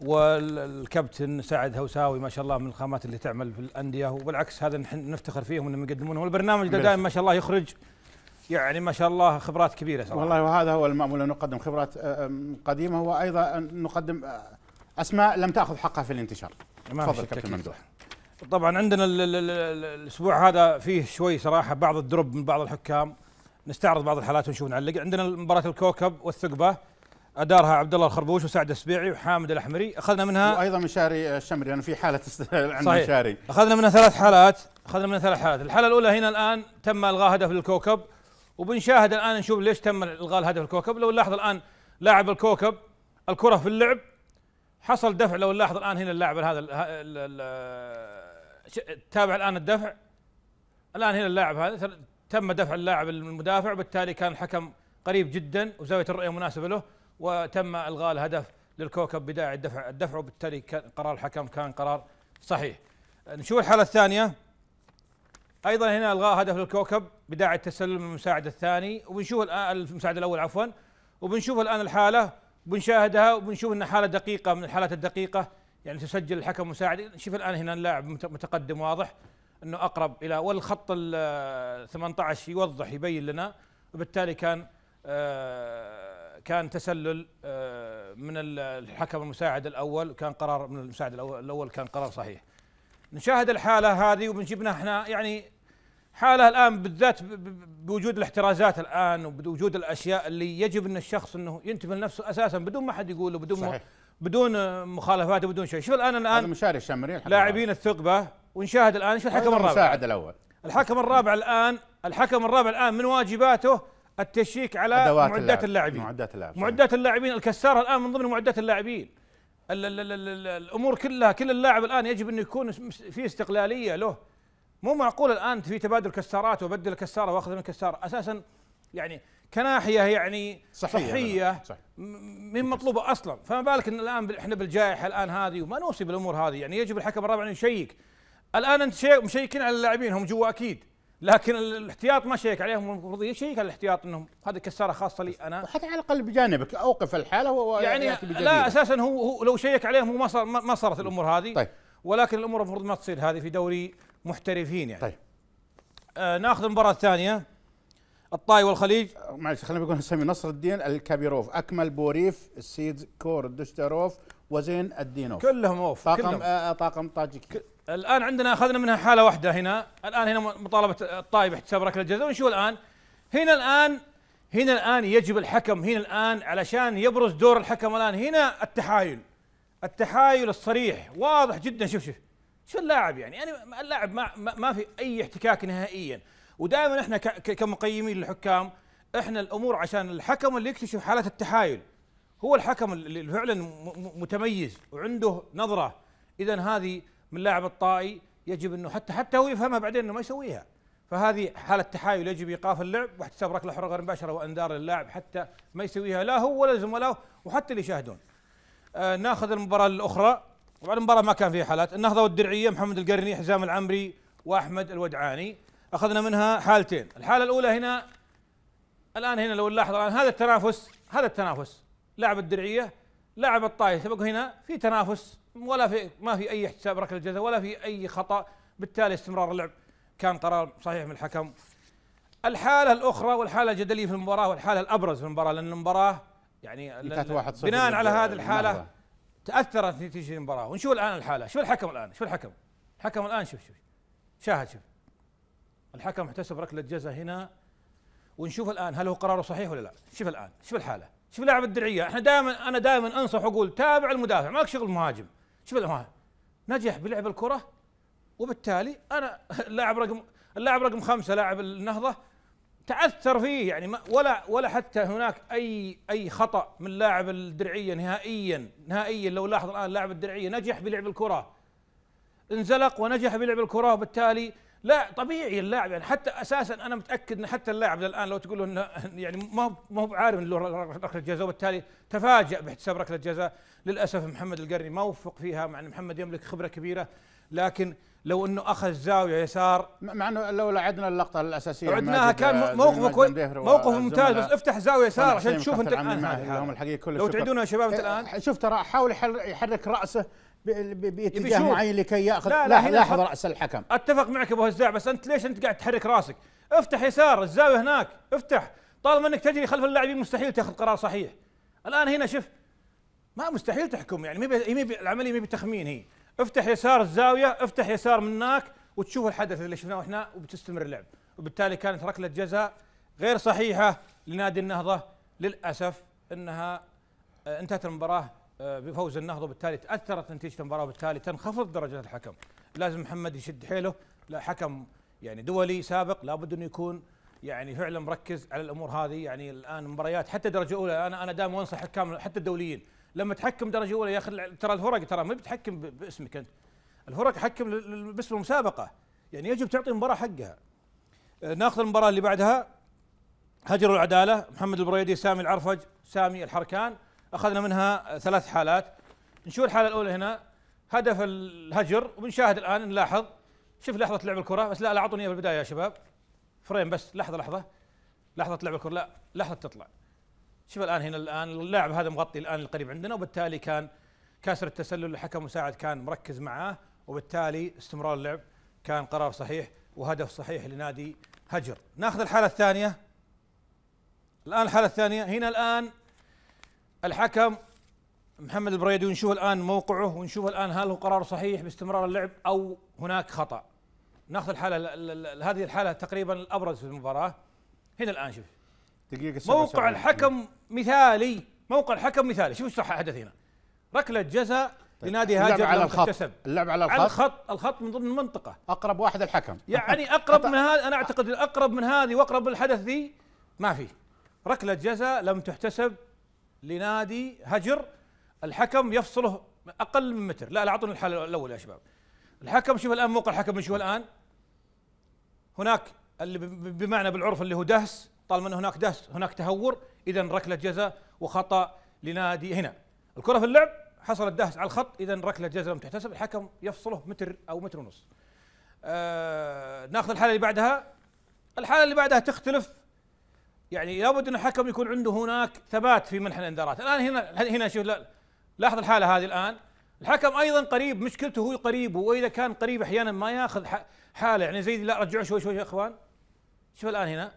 والكابتن سعد هوساوي ما شاء الله من الخامات اللي تعمل في الانديه وبالعكس هذا نحن نفتخر فيهم انهم يقدمونه والبرنامج ده دائما ما شاء الله يخرج يعني ما شاء الله خبرات كبيره صراحه والله وهذا هو المامول ان نقدم خبرات آه، آه، قديمه وايضا نقدم آه، اسماء لم تاخذ حقها في الانتشار تفضل كابتن ممدوح طبعا عندنا الاسبوع هذا فيه شوي صراحه بعض الدروب من بعض الحكام نستعرض بعض الحالات ونشوف نعلق عندنا مباراه الكوكب والثقبه ادارها عبد الله الخربوش وسعد السبيعي وحامد الاحمري اخذنا منها وايضا مشاري الشمري انا في حاله استهلال عن صحيح. مشاري اخذنا منها ثلاث حالات اخذنا منها ثلاث حالات الحاله الاولى هنا الان تم الغاء هدف للكوكب وبنشاهد الان نشوف ليش تم الغاء الهدف الكوكب لو نلاحظ الان لاعب الكوكب الكره في اللعب حصل دفع لو نلاحظ الان هنا اللاعب هذا تابع الان الدفع الان هنا اللاعب هذا تم دفع اللاعب المدافع وبالتالي كان الحكم قريب جدا وزاويه الرؤيه مناسبه له وتم الغاء الهدف للكوكب بداعي الدفع الدفع وبالتالي قرار الحكم كان قرار صحيح نشوف الحاله الثانيه ايضا هنا الغاء هدف للكوكب بداعي التسلل من المساعد الثاني وبنشوف الان المساعد الاول عفوا وبنشوف الان الحاله بنشاهدها وبنشوف انها حاله دقيقه من الحالات الدقيقه يعني تسجل الحكم مساعد شوف الان هنا اللاعب متقدم واضح انه اقرب الى والخط ال 18 يوضح يبين لنا وبالتالي كان آه كان تسلل آه، من الحكم المساعد الاول كان قرار من المساعد الاول كان قرار صحيح نشاهد الحاله هذه وبنجيبنا احنا يعني حاله الان بالذات بوجود الاحترازات الان وبوجود الاشياء اللي يجب ان الشخص انه ينتبه لنفسه اساسا بدون ما حد يقوله بدون صحيح. بدون مخالفات وبدون شيء شوف الان الان مشاري الشمري لاعبين الثقبه ونشاهد الان شوف الحكم الرابع المساعد الاول الحكم الرابع الان الحكم الرابع الان من واجباته التشيك على أدوات معدات اللاعبين معدات اللاعبين معدات اللاعبين الكساره الان من ضمن معدات اللاعبين الامور كلها كل اللاعب الان يجب انه يكون في استقلاليه له مو معقول الان في تبادل كسارات وبدل كساره واخذ من كساره اساسا يعني كناحيه يعني صحية, صحيه صحيح. من مطلوبه اصلا فما بالك ان الان احنا بالجائحه الان هذه وما نوصي بالامور هذه يعني يجب الحكم الرابع انه يشيك الان انت مشيكين على اللاعبين هم جوا اكيد لكن الاحتياط ما شيك عليهم المفروض يشيك على الاحتياط انهم هذه كساره خاصه لي انا وحتى على الاقل بجانبك اوقف الحاله و يعني, يعني لا اساسا هو, هو لو شيك عليهم ما صار ما صارت الامور هذه طيب ولكن الامور المفروض ما تصير هذه في دوري محترفين يعني طيب آه ناخذ المباراه الثانيه الطاي والخليج معلش خلينا نقول نسمي نصر الدين الكابيروف اكمل بوريف السيد كور الدشتروف وزين الدينوف كلهم اوف طاقم كلهم. آه, آه، طاقم طاجيكي الان عندنا اخذنا منها حاله واحده هنا الان هنا مطالبه الطائب احتساب ركله جزاء ونشوف الان هنا الان هنا الان يجب الحكم هنا الان علشان يبرز دور الحكم الان هنا التحايل التحايل الصريح واضح جدا شوف شوف شو اللاعب يعني يعني اللاعب ما ما في اي احتكاك نهائيا ودائما احنا كمقيمين للحكام احنا الامور عشان الحكم اللي يكتشف حاله التحايل هو الحكم اللي فعلا متميز وعنده نظره اذا هذه من لاعب الطائي يجب انه حتى حتى هو يفهمها بعدين انه ما يسويها فهذه حاله تحايل يجب ايقاف اللعب واحتساب ركله حره غير مباشره وانذار للاعب حتى ما يسويها لا هو ولا زملائه وحتى اللي يشاهدون آه ناخذ المباراه الاخرى طبعا المباراه ما كان فيها حالات النهضه والدرعيه محمد القرني حزام العمري واحمد الودعاني اخذنا منها حالتين الحاله الاولى هنا الان هنا لو نلاحظ الان هذا التنافس هذا التنافس لاعب الدرعيه لاعب الطائي سبق هنا في تنافس ولا في ما في اي احتساب ركله جزاء ولا في اي خطا بالتالي استمرار اللعب كان قرار صحيح من الحكم الحاله الاخرى والحاله الجدليه في المباراه والحاله الابرز في المباراه لان المباراه يعني بناء على هذه الحاله تاثرت نتيجه المباراه ونشوف الان الحاله شوف الحكم الان شوف الحكم الحكم الان شوف شوف شاهد شوف الحكم احتسب ركله جزاء هنا ونشوف الان هل هو قراره صحيح ولا لا شوف الان شوف الحاله شوف لاعب الدرعيه احنا دائما انا دائما انصح واقول تابع المدافع ماك شغل المهاجم شوف نجح بلعب الكره وبالتالي انا اللاعب رقم اللاعب رقم خمسه لاعب النهضه تعثر فيه يعني ما ولا ولا حتى هناك اي اي خطا من لاعب الدرعيه نهائيا نهائيا لو لاحظ الان لاعب الدرعيه نجح بلعب الكره انزلق ونجح بلعب الكره وبالتالي لا طبيعي اللاعب يعني حتى اساسا انا متاكد ان حتى اللاعب الان لو تقول له انه يعني ما ما هو عارف انه ركله جزاء وبالتالي تفاجا باحتساب ركله جزاء للاسف محمد القرني ما وفق فيها مع ان محمد يملك خبره كبيره لكن لو انه اخذ زاويه يسار مع انه لو لعدنا اللقطه الاساسيه عدناها كان موقفه آه، موقف ممتاز بس افتح زاويه يسار عشان تشوف انت الان الحقيقه كل لو تعيدونها يا شباب انت الان شوف ترى حاول يحرك راسه باتجاه معين لكي ياخذ لا لا لاحظ راس الحكم اتفق معك ابو هزاع بس انت ليش انت قاعد تحرك راسك؟ افتح يسار الزاويه هناك افتح طالما انك تجري خلف اللاعبين مستحيل تاخذ قرار صحيح الان هنا شوف ما مستحيل تحكم يعني مي بي العمليه ما بتخمين هي افتح يسار الزاويه افتح يسار من هناك وتشوف الحدث اللي شفناه احنا وبتستمر اللعب وبالتالي كانت ركله جزاء غير صحيحه لنادي النهضه للاسف انها آه، انتهت المباراه آه، بفوز النهضه بالتالي تاثرت نتيجه المباراه وبالتالي تنخفض درجه الحكم لازم محمد يشد حيله لا حكم يعني دولي سابق لابد انه يكون يعني فعلا مركز على الامور هذه يعني الان مباريات حتى درجه اولى انا انا دائما انصح حكام حتى الدوليين لما تحكم درجه اولى يا اخي ترى الفرق ترى ما بتحكم باسمك انت الفرق حكم باسم المسابقه يعني يجب تعطي المباراه حقها آه، ناخذ المباراه اللي بعدها هجر العداله محمد البريدي سامي العرفج سامي الحركان اخذنا منها ثلاث حالات نشوف الحاله الاولى هنا هدف الهجر وبنشاهد الان نلاحظ شوف لحظه لعب الكره بس لا لا اعطوني في البدايه يا شباب فريم بس لحظه لحظه لحظه لعب الكره لا لحظه تطلع شوف الان هنا الان اللاعب هذا مغطي الان القريب عندنا وبالتالي كان كاسر التسلل الحكم مساعد كان مركز معاه وبالتالي استمرار اللعب كان قرار صحيح وهدف صحيح لنادي هجر ناخذ الحاله الثانيه الان الحاله الثانيه هنا الان الحكم محمد البريدي ونشوف الان موقعه ونشوف الان هل هو قرار صحيح باستمرار اللعب او هناك خطا ناخذ الحاله هذه الحاله تقريبا الابرز في المباراه هنا الان شوف دقيقه موقع الحكم مثالي موقع الحكم مثالي شوف ايش حدث هنا ركله جزاء طيب. لنادي هاجر على الخط تكتسب. اللعب على الخط على الخط الخط من ضمن المنطقه اقرب واحد الحكم يعني اقرب من هذا انا اعتقد اقرب من هذه واقرب الحدث ذي ما في ركله جزاء لم تحتسب لنادي هجر الحكم يفصله اقل من متر لا لا اعطوني الحاله الاول يا شباب الحكم شوف الان موقع الحكم بنشوفه الان هناك اللي بمعنى بالعرف اللي هو دهس طالما ان هناك دهس هناك تهور اذا ركله جزاء وخطا لنادي هنا الكره في اللعب حصل الدهس على الخط اذا ركله جزاء لم تحتسب الحكم يفصله متر او متر ونص آه ناخذ الحاله اللي بعدها الحاله اللي بعدها تختلف يعني لابد ان الحكم يكون عنده هناك ثبات في منح الانذارات الان هنا هنا شوف لاحظ الحاله هذه الان الحكم ايضا قريب مشكلته هو قريب واذا كان قريب احيانا ما ياخذ حاله يعني زي لا رجعوا شوي شوي يا اخوان شوف الان هنا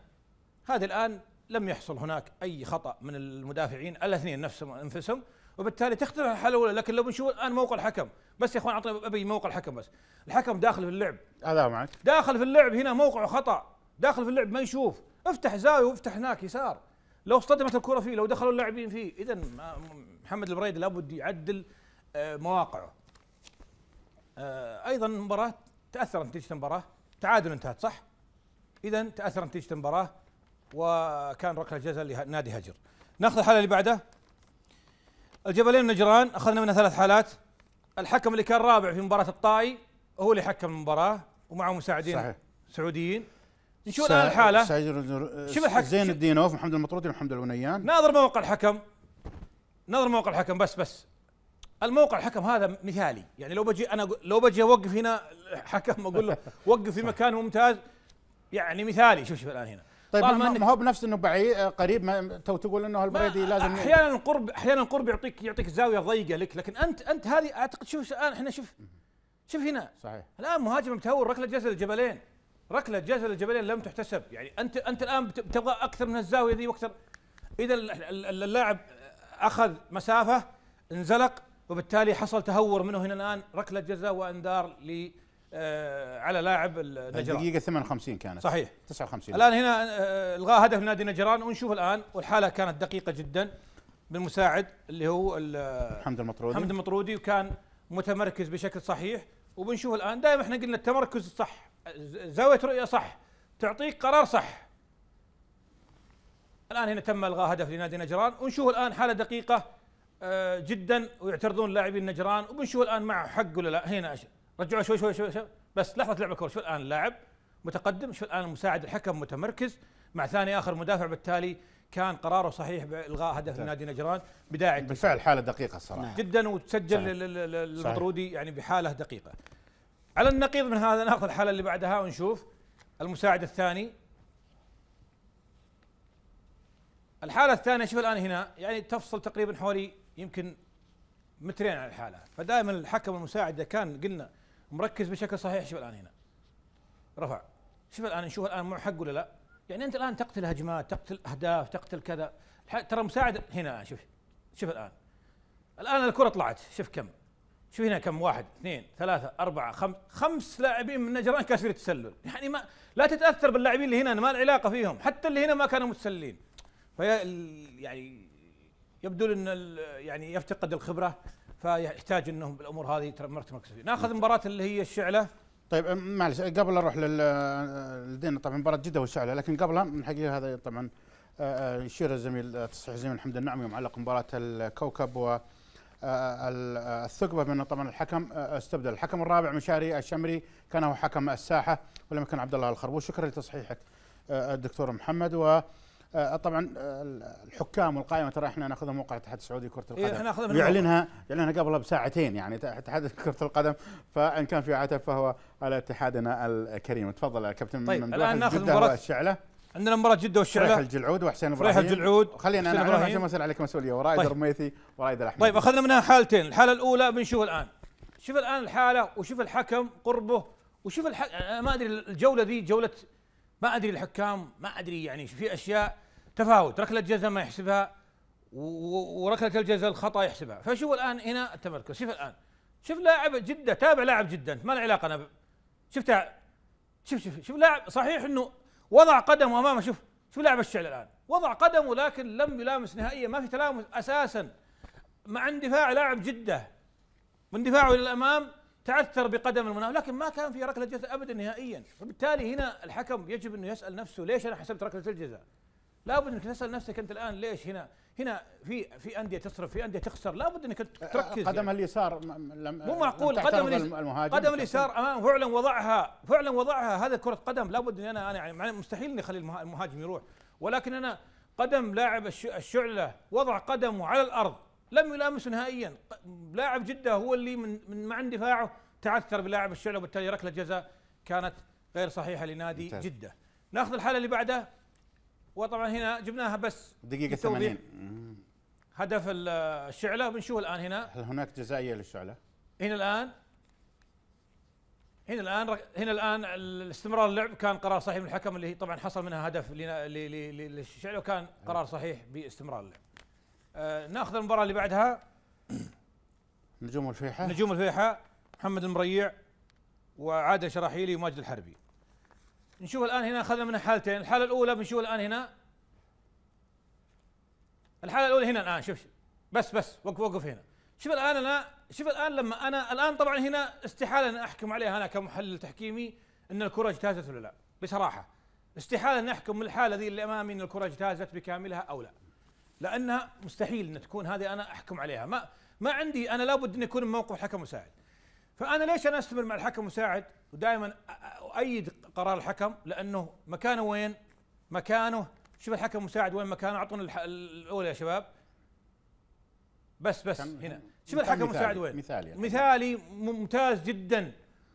هذا الان لم يحصل هناك اي خطا من المدافعين الاثنين نفسهم انفسهم وبالتالي تختلف الحاله الاولى لكن لو بنشوف الان موقع الحكم بس يا اخوان اعطني ابي موقع الحكم بس الحكم داخل في اللعب هذا معك داخل في اللعب هنا موقعه خطا داخل في اللعب ما يشوف افتح زاويه وافتح هناك يسار لو اصطدمت الكره فيه لو دخلوا اللاعبين فيه اذا محمد البريد لابد يعدل آه، مواقعه آه، ايضا المباراه تاثر نتيجه المباراه تعادل انتهت صح اذا تاثر نتيجه المباراه وكان ركله جزاء لنادي هجر ناخذ الحاله اللي بعدها الجبلين نجران اخذنا منها ثلاث حالات الحكم اللي كان رابع في مباراه الطائي هو اللي حكم المباراه ومعه مساعدين صحيح. سعوديين يشون على الحاله شوف الحكم زين الدينوف محمد المطرودي ومحمد الونيان ناظر موقع الحكم ناظر موقع الحكم بس بس الموقع الحكم هذا مثالي يعني لو بجي انا لو بجي اوقف هنا حكم اقول له وقف في مكان ممتاز يعني مثالي شوف شوف الان هنا طيب ما هو بنفس انه بعيد آه، قريب ما تو تقول انه البريدي لازم احيانا القرب احيانا القرب يعطيك يعطيك زاويه ضيقه لك لكن انت انت هذه اعتقد شوف الان احنا شوف شوف هنا صحيح الان مهاجم متهور ركله جسد الجبلين ركله جزل الجبلين لم تحتسب يعني انت انت الان تبغى اكثر من الزاويه ذي واكثر اذا اللاعب اخذ مسافه انزلق وبالتالي حصل تهور منه هنا الان ركله جزاء وانذار ل آه، على لاعب النجران طيب، الدقيقة 58 كانت صحيح 59 الآن هنا الغاء آه، آه، هدف نادي نجران ونشوف الآن والحالة كانت دقيقة جدا بالمساعد اللي هو حمد المطرودي حمد المطرودي وكان متمركز بشكل صحيح وبنشوف الآن دائما احنا قلنا التمركز الصح زاويه رؤيه صح تعطيك قرار صح الان هنا تم الغاء هدف لنادي نجران ونشوف الان حاله دقيقه آه، جدا ويعترضون لاعبين نجران وبنشوف الان معه حق ولا لا هنا رجعوا شوي شوي شوي, شوي بس لحظه لعب الكره شوف الان اللاعب متقدم شوف الان المساعد الحكم متمركز مع ثاني اخر مدافع بالتالي كان قراره صحيح بالغاء هدف نعم. نادي نجران بداعي بالفعل حاله دقيقه الصراحه جدا وتسجل المطرودي يعني بحاله دقيقه على النقيض من هذا ناخذ الحاله اللي بعدها ونشوف المساعد الثاني الحاله الثانيه شوف الان هنا يعني تفصل تقريبا حوالي يمكن مترين عن الحاله فدائما الحكم المساعد اذا كان قلنا مركز بشكل صحيح شوف الان هنا رفع شوف الان نشوف الان مو حق ولا لا يعني انت الان تقتل هجمات تقتل اهداف تقتل كذا ترى مساعد هنا شوف شوف الان الان الكره طلعت شوف كم شوف هنا كم واحد اثنين ثلاثة أربعة خمس خمس لاعبين من نجران كاسرين التسلل يعني ما لا تتأثر باللاعبين اللي هنا ما العلاقة فيهم حتى اللي هنا ما كانوا متسللين فهي يعني يبدو ان يعني يفتقد الخبرة فيحتاج انهم بالامور هذه مركز فيه ناخذ مباراة اللي هي الشعلة طيب معلش قبل اروح لدينا طبعا مباراة جدة والشعلة لكن قبلها من حقيقة هذا طبعا يشير آه، آه، الزميل آه، تصحيح الزميل حمد النعمي معلق مباراة الكوكب و آه، آه، آه، الثقبة من طبعا الحكم استبدل الحكم الرابع مشاري الشمري كان هو حكم الساحة ولم يكن عبد الله الخربوش شكرا لتصحيحك الدكتور محمد و طبعا الحكام والقائمه ترى احنا ناخذها موقع الاتحاد السعودي كره إيه، القدم احنا ناخذها يعلنها يعلنها قبلها بساعتين يعني اتحاد كره القدم فان كان في عتب فهو على اتحادنا الكريم تفضل يا كابتن طيب من الان ناخذ مباراه الشعله عندنا مباراة جدة والشعلة فريح الجلعود وحسين ابراهيم فريح الجلعود خلينا انا اعرف عشان ما يصير عليك مسؤولية ورايد طيب. الرميثي ورايد الاحمد طيب اخذنا منها حالتين، الحالة الأولى بنشوف الآن شوف الآن الحالة وشوف الحكم قربه وشوف الح... أنا ما أدري الجولة ذي جولة ما أدري الحكام ما أدري يعني في أشياء تفاوت ركلة جزاء ما يحسبها وركلة الجزاء الخطأ يحسبها فشوف الآن هنا التمركز شوف الآن شوف لاعب جدة تابع لاعب جدة ما له علاقة أنا ب... شفتها شوف شوف شوف لاعب صحيح انه وضع قدمه امامه شوف شوف لعب الشعر الان وضع قدمه لكن لم يلامس نهائيا ما في تلامس اساسا مع اندفاع لاعب جده واندفاعه الى الامام تعثر بقدم المنافس لكن ما كان في ركله جزاء ابدا نهائيا فبالتالي هنا الحكم يجب انه يسال نفسه ليش انا حسبت ركله الجزاء لابد انك تسال نفسك انت الان ليش هنا هنا في في انديه تصرف في انديه تخسر لابد انك تركز قدم يعني. اليسار لم مو معقول قدم المهاجم قدم اليسار امام فعلا وضعها فعلا وضعها هذا كره قدم لابد اني انا انا يعني مستحيل اني اخلي المهاجم يروح ولكن انا قدم لاعب الشعله وضع قدمه على الارض لم يلامسه نهائيا لاعب جده هو اللي من من مع اندفاعه تعثر بلاعب الشعله وبالتالي ركله جزاء كانت غير صحيحه لنادي جده ناخذ الحاله اللي بعدها وطبعا هنا جبناها بس دقيقه 80 هدف الشعله بنشوف الان هنا هل هناك جزائيه للشعله؟ هنا الان هنا الان هنا الان استمرار اللعب كان قرار صحيح من الحكم اللي طبعا حصل منها هدف للشعله وكان قرار صحيح باستمرار اللعب. آه، ناخذ المباراه اللي بعدها نجوم الفيحة نجوم الفيحة محمد المريع وعادل شراحيلي وماجد الحربي نشوف الآن هنا أخذنا منها حالتين الحالة الأولى بنشوف الآن هنا الحالة الأولى هنا الآن شوف بس بس وقف وقف هنا شوف الآن أنا شوف الآن لما أنا الآن طبعا هنا استحالة أن أحكم عليها أنا كمحلل تحكيمي أن الكرة اجتازت ولا لا بصراحة استحالة أن أحكم من الحالة ذي اللي أمامي أن الكرة اجتازت بكاملها أو لا لأنها مستحيل أن تكون هذه أنا أحكم عليها ما ما عندي أنا لابد أن يكون موقف حكم مساعد فانا ليش انا استمر مع الحكم مساعد ودائما اؤيد قرار الحكم لانه مكانه وين؟ مكانه شوف الحكم مساعد وين مكانه اعطونا الاولى يا شباب بس بس هنا شوف الحكم مساعد وين؟ يعني. مثالي مثالي ممتاز جدا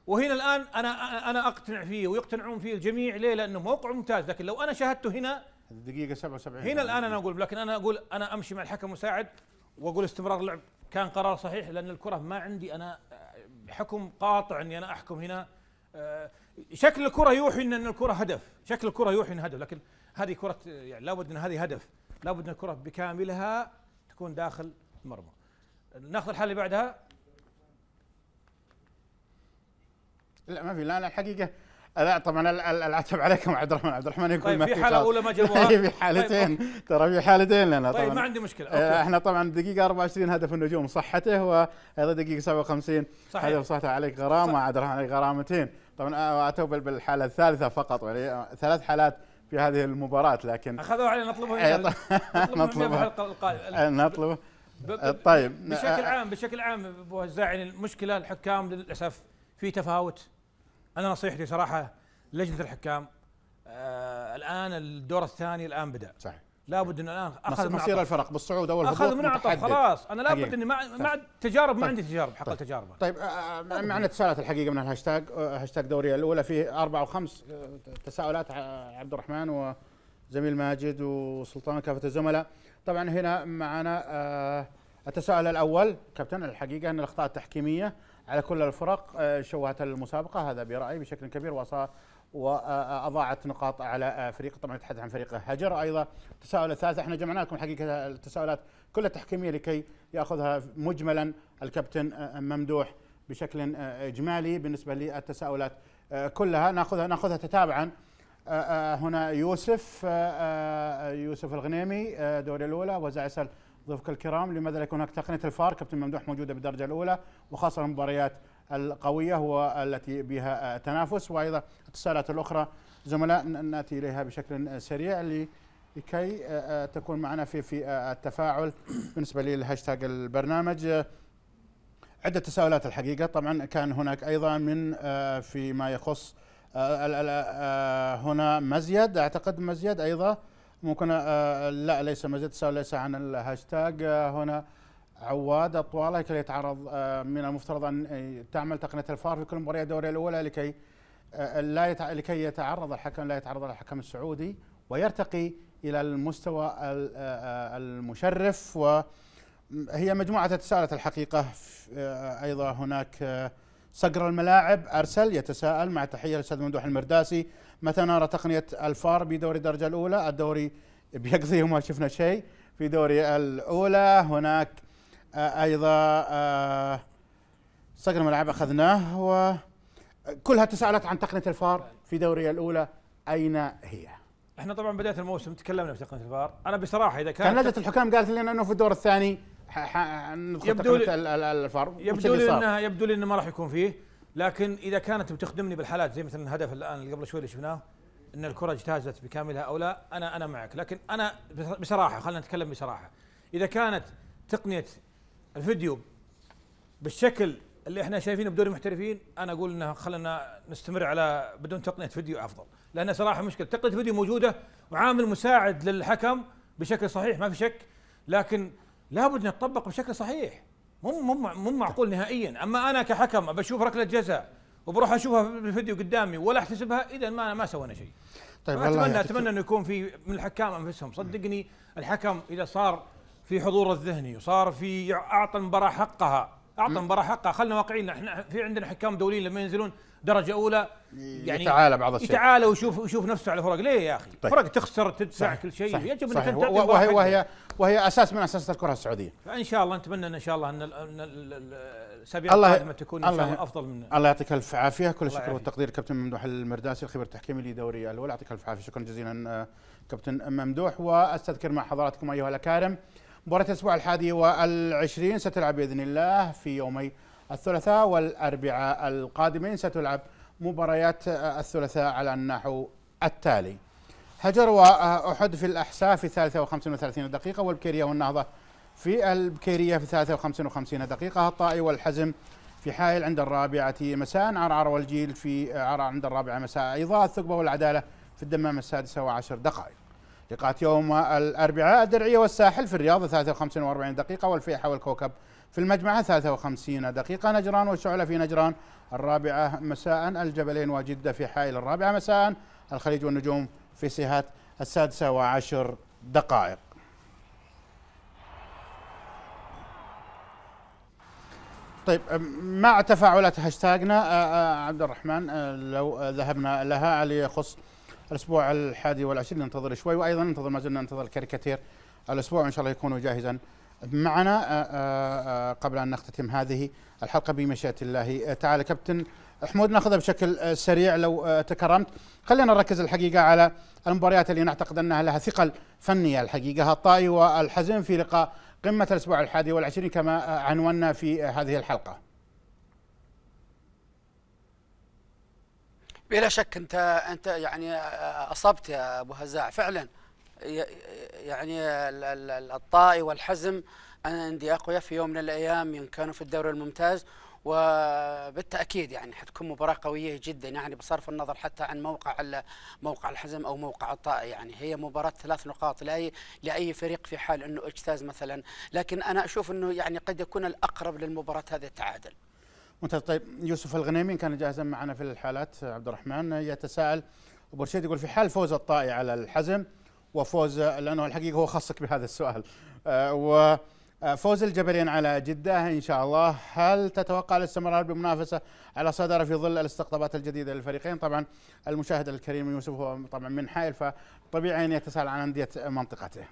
وهنا الان انا انا اقتنع فيه ويقتنعون فيه الجميع ليه؟ لانه موقعه ممتاز لكن لو انا شاهدته هنا الدقيقة 77 هنا الان انا اقول لكن انا اقول انا امشي مع الحكم مساعد واقول استمرار اللعب كان قرار صحيح لان الكره ما عندي انا حكم قاطع اني انا احكم هنا آه، شكل الكره يوحي ان الكره هدف شكل الكره يوحي ان هدف لكن هذه كره يعني لابد ان هذه هدف لابد ان الكره بكاملها تكون داخل المرمى ناخذ الحاله اللي بعدها لا ما في لا انا الحقيقه لا طبعا العتب عليكم عبد الرحمن عبد الرحمن يكون طيب في حاله اولى ما جابوها في حالتين طيب، ترى في حالتين لنا طيب ما عندي مشكله آه، أوكي. احنا طبعا دقيقه 24 هدف النجوم صحته وايضا دقيقه 57 صحيح. هدف صحته عليك غرامه عبد الرحمن عليك غرامتين طبعا آه، اتوا بالحاله الثالثه فقط يعني، آه، ثلاث حالات في هذه المباراه لكن اخذوها علينا نطلبها طيب، نطلبها نطلبها نطلبها طيب بشكل عام بشكل عام ابو المشكله الحكام للاسف في تفاوت انا نصيحتي صراحه لجنه الحكام آه الان الدور الثاني الان بدا صحيح لابد ان الان اخذ مصير الفرق بالصعود او الهبوط اخذ منعطف خلاص انا لابد اني ما تجارب طيب. ما عندي تجارب حق طيب. تجارب طيب. طيب آه, آه، معنا تساؤلات الحقيقه من الهاشتاج آه، هاشتاج دوريه الاولى فيه اربع وخمس آه، تساؤلات عبد الرحمن وزميل ماجد وسلطان كافه الزملاء طبعا هنا معنا آه التساؤل الاول كابتن الحقيقه ان الاخطاء التحكيميه على كل الفرق آه، شوهت المسابقة هذا برأيي بشكل كبير وأضاعت نقاط على فريق طبعا نتحدث عن فريق هجر أيضا التساؤل الثالث احنا جمعنا لكم حقيقة التساؤلات كلها تحكيمية لكي يأخذها مجملا الكابتن آه، ممدوح بشكل آه، إجمالي بالنسبة للتساؤلات كلها ناخذها ناخذها تتابعا هنا يوسف يوسف الغنيمي دوري الأولى وزع سل ضيوفك الكرام لماذا لا يكون هناك تقنيه الفار كابتن ممدوح موجوده بالدرجه الاولى وخاصه المباريات القويه والتي بها تنافس وايضا التسالات الاخرى زملاء ناتي اليها بشكل سريع لكي آه، آه، تكون معنا في في آه، التفاعل بالنسبه للهاشتاج البرنامج عده تساؤلات الحقيقه طبعا كان هناك ايضا من فيما يخص هنا مزيد اعتقد مزيد ايضا ممكن آه، لا ليس مزيد التساؤل ليس عن الهاشتاج آه، هنا عواد الطواله لكي يتعرض آه، من المفترض ان تعمل تقنيه الفار في كل مباراه الدوري الاولى لكي لا يتع... لكي يتعرض الحكم لا يتعرض الحكم السعودي ويرتقي الى المستوى المشرف وهي مجموعه تساءلت الحقيقه ايضا هناك صقر الملاعب ارسل يتساءل مع تحيه للاستاذ ممدوح المرداسي متى نرى تقنيه الفار بدوري الدرجه الاولى الدوري بيقضي وما شفنا شيء في دوري الاولى هناك آه، ايضا صقر آه، ملعب اخذناه وكلها تساءلت عن تقنيه الفار في دوري الاولى اين هي؟ احنا طبعا بدايه الموسم تكلمنا في تقنيه الفار انا بصراحه اذا كان كان لجنه الحكام قالت لنا انه في الدور الثاني ندخل يبدو الفار يبدو لي انها يبدو لي انه ما راح يكون فيه لكن اذا كانت بتخدمني بالحالات زي مثلا الهدف الان اللي قبل شوي اللي شفناه ان الكره اجتازت بكاملها او لا انا انا معك لكن انا بصراحه خلينا نتكلم بصراحه اذا كانت تقنيه الفيديو بالشكل اللي احنا شايفينه بدور المحترفين انا اقول انه خلينا نستمر على بدون تقنيه فيديو افضل لان صراحه مشكله تقنيه الفيديو موجوده وعامل مساعد للحكم بشكل صحيح ما في شك لكن لابد ان تطبق بشكل صحيح مو مو مو معقول نهائيا اما انا كحكم بشوف ركله جزاء وبروح اشوفها بالفيديو قدامي ولا احتسبها اذا ما ما سوينا شيء طيب اتمنى اتمنى انه يكون في من الحكام انفسهم صدقني الحكم اذا صار في حضور الذهني وصار في اعطى المباراه حقها اعطى المباراه حقها خلنا واقعيين احنا في عندنا حكام دوليين لما ينزلون درجه اولى يعني يتعالى بعض الشيء يتعالى ويشوف ويشوف نفسه على الفرق ليه يا اخي؟ طيب. فرق تخسر تدفع كل شيء يجب انك انت وهي وهي, وهي وهي اساس من اساسات الكره السعوديه فان شاء الله نتمنى ان شاء الله ان الاسابيع القادمه تكون ان شاء الله افضل من الله يعطيك الف عافيه كل الشكر والتقدير كابتن ممدوح المرداسي الخبير التحكيمي لدوري الاول يعطيك الف عافيه شكرا جزيلا آه، كابتن ممدوح واستذكر مع حضراتكم ايها الاكارم مباراة الأسبوع الحادي والعشرين ستلعب بإذن الله في يومي الثلاثاء والأربعاء القادمين ستلعب مباريات الثلاثاء على النحو التالي هجر وأحد في الأحساء في 53 دقيقة والبكيرية والنهضة في البكيرية في 53 دقيقة الطائي والحزم في حائل عند الرابعة مساء عرعر والجيل في عرعر عند الرابعة مساء أيضا الثقبة والعدالة في الدمام السادسة وعشر دقائق لقاءات يوم الأربعاء الدرعية والساحل في الرياض 53 و40 دقيقة والفيحة والكوكب في المجمعة 53 دقيقة نجران والشعلة في نجران الرابعة مساء الجبلين وجدة في حائل الرابعة مساء الخليج والنجوم في سهات السادسة وعشر دقائق طيب مع تفاعلات هاشتاجنا آه، آه، عبد الرحمن آه، لو ذهبنا لها على يخص الاسبوع الحادي والعشرين ننتظر شوي وايضا ننتظر ما زلنا ننتظر الكاريكاتير الاسبوع ان شاء الله يكون جاهزا معنا آه، آه، آه، قبل ان نختتم هذه الحلقه بمشيئه الله تعالى كابتن حمود ناخذها بشكل سريع لو تكرمت خلينا نركز الحقيقه على المباريات اللي نعتقد انها لها ثقل فنيه الحقيقه الطائي والحزم في لقاء قمه الاسبوع الحادي والعشرين كما عنونا في هذه الحلقه بلا شك انت انت يعني آه، آه، اصبت يا ابو هزاع فعلا يعني الطائي والحزم انديه اقوياء في يوم من الايام ان كانوا في الدوري الممتاز وبالتاكيد يعني حتكون مباراه قويه جدا يعني بصرف النظر حتى عن موقع موقع الحزم او موقع الطائي يعني هي مباراه ثلاث نقاط لاي لاي فريق في حال انه اجتاز مثلا لكن انا اشوف انه يعني قد يكون الاقرب للمباراه هذه التعادل ممتاز طيب يوسف الغنيمي كان جاهزا معنا في الحالات عبد الرحمن يتساءل ابو رشيد يقول في حال فوز الطائي على الحزم وفوز لانه الحقيقه هو خصك بهذا السؤال آه، وفوز آه، الجبلين على جده ان شاء الله هل تتوقع الاستمرار بمنافسه على صدر في ظل الاستقطابات الجديده للفريقين طبعا المشاهد الكريم يوسف هو طبعا من حائل فطبيعي ان يتساءل عن انديه منطقته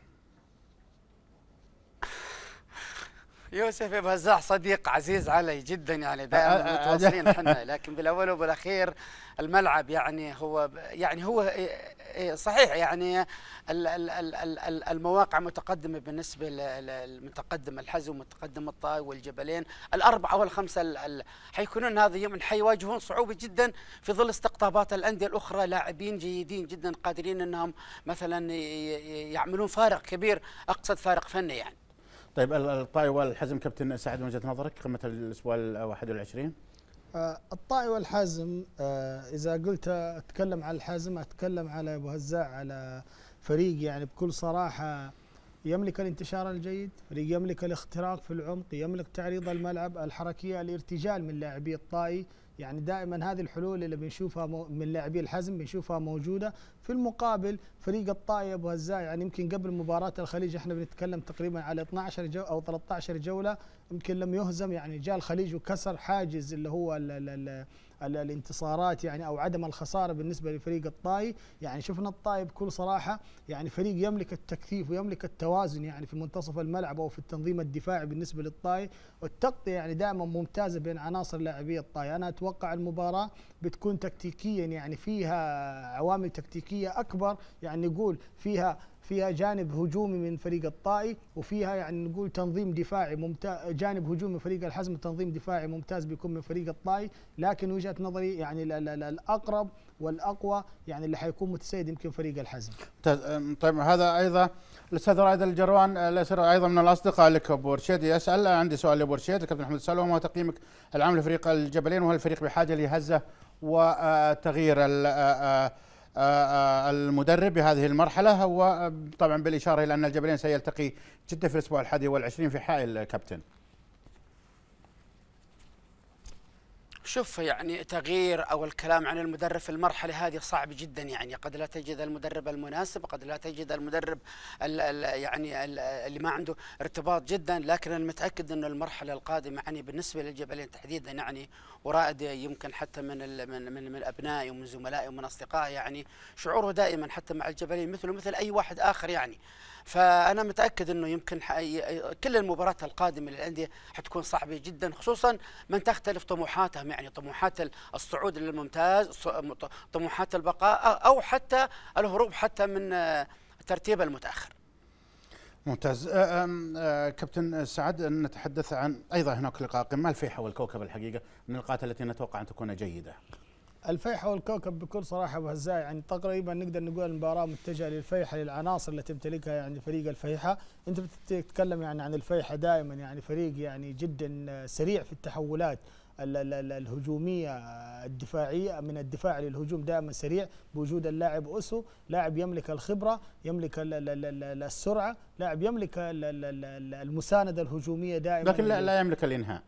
يوسف بهزاع صديق عزيز علي جدا يعني أه، أه، دائما أه، متواصلين احنا لكن بالاول وبالاخير الملعب يعني هو يعني هو إيه، إيه، صحيح يعني المواقع متقدمه بالنسبه للمتقدم الحزم ومتقدم الطائي والجبلين الاربعه والخمسه حيكونون هذا يوم حيواجهون صعوبه جدا في ظل استقطابات الانديه الاخرى لاعبين جيدين جدا قادرين انهم مثلا يعملون فارق كبير اقصد فارق فني يعني طيب الطائي والحزم كابتن سعد من وجهه نظرك قمه الاسبوع ال21 آه، الطائي والحازم آه، اذا قلت اتكلم على الحازم اتكلم على ابو هزاع على فريق يعني بكل صراحه يملك الانتشار الجيد فريق يملك الاختراق في العمق يملك تعريض الملعب الحركيه الارتجال من لاعبي الطائي يعني دائما هذه الحلول اللي بنشوفها من لاعبي الحزم بنشوفها موجوده في المقابل فريق الطائي ابو هزاع يعني يمكن قبل مباراه الخليج احنا بنتكلم تقريبا على 12 جو او 13 جوله يمكن لم يهزم يعني جاء الخليج وكسر حاجز اللي هو ال ال ال الانتصارات يعني او عدم الخساره بالنسبه لفريق الطائي يعني شفنا الطائي بكل صراحه يعني فريق يملك التكثيف ويملك التوازن يعني في منتصف الملعب او في التنظيم الدفاعي بالنسبه للطائي والتغطيه يعني دائما ممتازه بين عناصر لاعبي الطائي انا اتوقع المباراه بتكون تكتيكيا يعني فيها عوامل تكتيكيه اكبر يعني نقول فيها فيها جانب هجومي من فريق الطائي وفيها يعني نقول تنظيم دفاعي ممتاز جانب هجومي من فريق الحزم تنظيم دفاعي ممتاز بيكون من فريق الطائي لكن وجهه نظري يعني الاقرب والاقوى يعني اللي حيكون متسيد يمكن فريق الحزم طيب, طيب، هذا ايضا الاستاذ رائد الجروان ايضا من الاصدقاء لك ابو رشيد يسال عندي سؤال لابو رشيد الكابتن محمد سلوى ما تقييمك العام لفريق الجبلين وهل الفريق بحاجه لهزه وتغيير آه، آه، المدرب بهذه المرحلة هو آه، طبعا بالإشارة إلى أن الجبلين سيلتقي جدة في الأسبوع الحادي والعشرين في حائل كابتن شوف يعني تغيير او الكلام عن المدرب في المرحله هذه صعب جدا يعني قد لا تجد المدرب المناسب قد لا تجد المدرب الـ الـ يعني الـ اللي ما عنده ارتباط جدا لكن انا متاكد انه المرحله القادمه يعني بالنسبه للجبلين تحديدا يعني ورائد يمكن حتى من من من, من ابنائي ومن زملائي ومن اصدقائي يعني شعوره دائما حتى مع الجبلين مثله مثل اي واحد اخر يعني فانا متاكد انه يمكن كل المباريات القادمه للانديه حتكون صعبه جدا خصوصا من تختلف طموحاتهم يعني طموحات الصعود للممتاز طموحات البقاء او حتى الهروب حتى من آه، الترتيب المتاخر ممتاز آه، آه، كابتن سعد نتحدث عن ايضا هناك لقاء قمه الفيحاء والكوكب الحقيقه من اللقاءات التي نتوقع ان تكون جيده الفيحة والكوكب بكل صراحة وهزاء يعني تقريبا نقدر نقول المباراة متجهة للفيحة للعناصر اللي تمتلكها يعني فريق الفيحة، أنت بتتكلم يعني عن الفيحة دائما يعني فريق يعني جدا سريع في التحولات الهجومية الدفاعية من الدفاع للهجوم دائما سريع بوجود اللاعب أسو لاعب يملك الخبرة يملك السرعة لاعب يملك المساندة الهجومية دائما لكن لا, لا يملك الإنهاء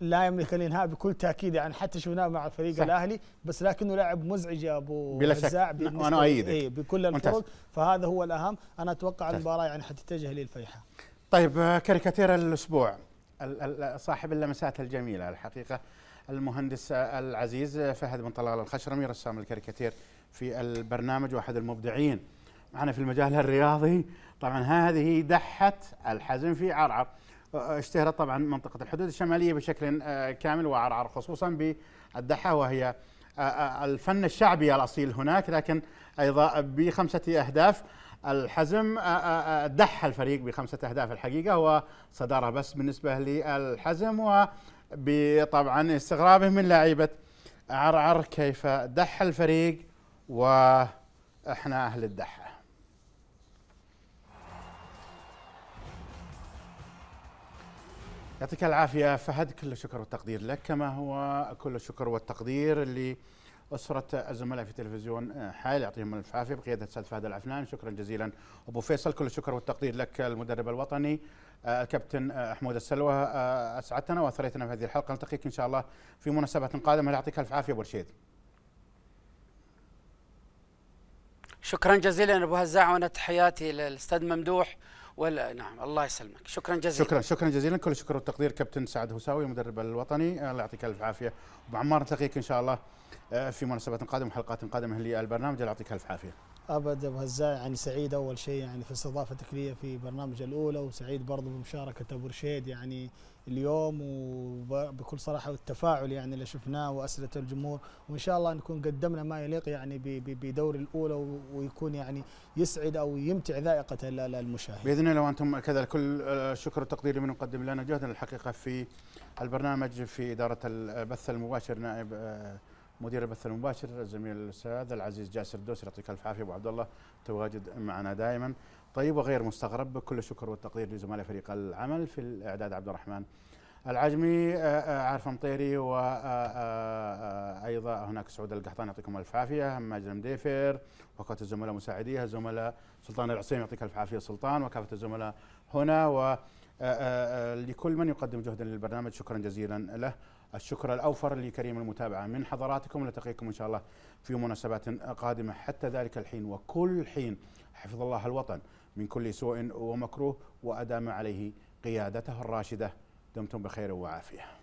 لا يملك الانهاء بكل تاكيد يعني حتى شفناه مع الفريق الاهلي بس لكنه لاعب مزعج يا ابو بلا شك وانا ايدك إيه بكل الفرق فهذا هو الاهم انا اتوقع المباراه يعني حتتجه للفيحاء طيب آه، كاريكاتير الاسبوع صاحب اللمسات الجميله الحقيقه المهندس آه، العزيز آه، فهد بن طلال الخشرمي رسام الكاريكاتير في البرنامج واحد المبدعين معنا في المجال الرياضي طبعا هذه دحت الحزم في عرعر اشتهرت طبعا منطقة الحدود الشمالية بشكل آه، كامل وعرعر خصوصا بالدحة وهي آه، آه، الفن الشعبي الأصيل هناك لكن أيضا بخمسة أهداف الحزم دح الفريق بخمسة أهداف الحقيقة وصدارة بس بالنسبة للحزم وطبعا استغرابه من لعيبة عرعر كيف دح الفريق وإحنا أهل الدح يعطيك العافية فهد كل الشكر والتقدير لك كما هو كل الشكر والتقدير لأسرة الزملاء في تلفزيون آه، حائل يعطيهم الف عافية بقيادة سعد فهد العفنان شكرا جزيلا أبو فيصل كل الشكر والتقدير لك المدرب الوطني آه، الكابتن آه، حمود السلوى أسعدتنا وأثريتنا في هذه الحلقة نلتقيك إن شاء الله في مناسبة قادمة يعطيك الف عافية أبو رشيد شكرا جزيلا أبو هزاع وأنا تحياتي للأستاذ ممدوح ولا نعم الله يسلمك شكرا جزيلا شكرا شكرا جزيلا كل شكر والتقدير كابتن سعد هوساوي المدرب الوطني الله يعطيك الف عافيه ابو عمار نلتقيك ان شاء الله آه، في مناسبات قادمه وحلقات قادمه للبرنامج الله يعطيك الف عافيه ابو هزاع يعني سعيد اول شيء يعني في استضافتك لي في برنامج الاولى وسعيد برضه بمشاركه ابو رشيد يعني اليوم وبكل صراحه والتفاعل يعني اللي شفناه واسئله الجمهور وان شاء الله نكون قدمنا ما يليق يعني بدور الاولى ويكون يعني يسعد او يمتع ذائقه المشاهد. باذن الله وانتم كذا كل الشكر آه، والتقدير لمن يقدم لنا جهدنا الحقيقه في البرنامج في اداره البث المباشر نائب آه، مدير البث المباشر الزميل الاستاذ العزيز جاسر الدوسري يعطيك الف عافيه ابو عبد الله تواجد معنا دائما طيب وغير مستغرب كل الشكر والتقدير لزملاء فريق العمل في الاعداد عبد الرحمن العجمي آه، آه، عارف مطيري وايضا آه، هناك سعود القحطاني يعطيكم الف عافيه ماجد المديفر وكافه الزملاء مساعديها الزملاء سلطان العصيم يعطيك الف عافيه سلطان وكافه الزملاء هنا و لكل من يقدم جهدا للبرنامج شكرا جزيلا له الشكر الأوفر لكريم المتابعة من حضراتكم نلتقيكم إن شاء الله في مناسبات قادمة حتى ذلك الحين وكل حين حفظ الله الوطن من كل سوء ومكروه وأدام عليه قيادته الراشدة دمتم بخير وعافيه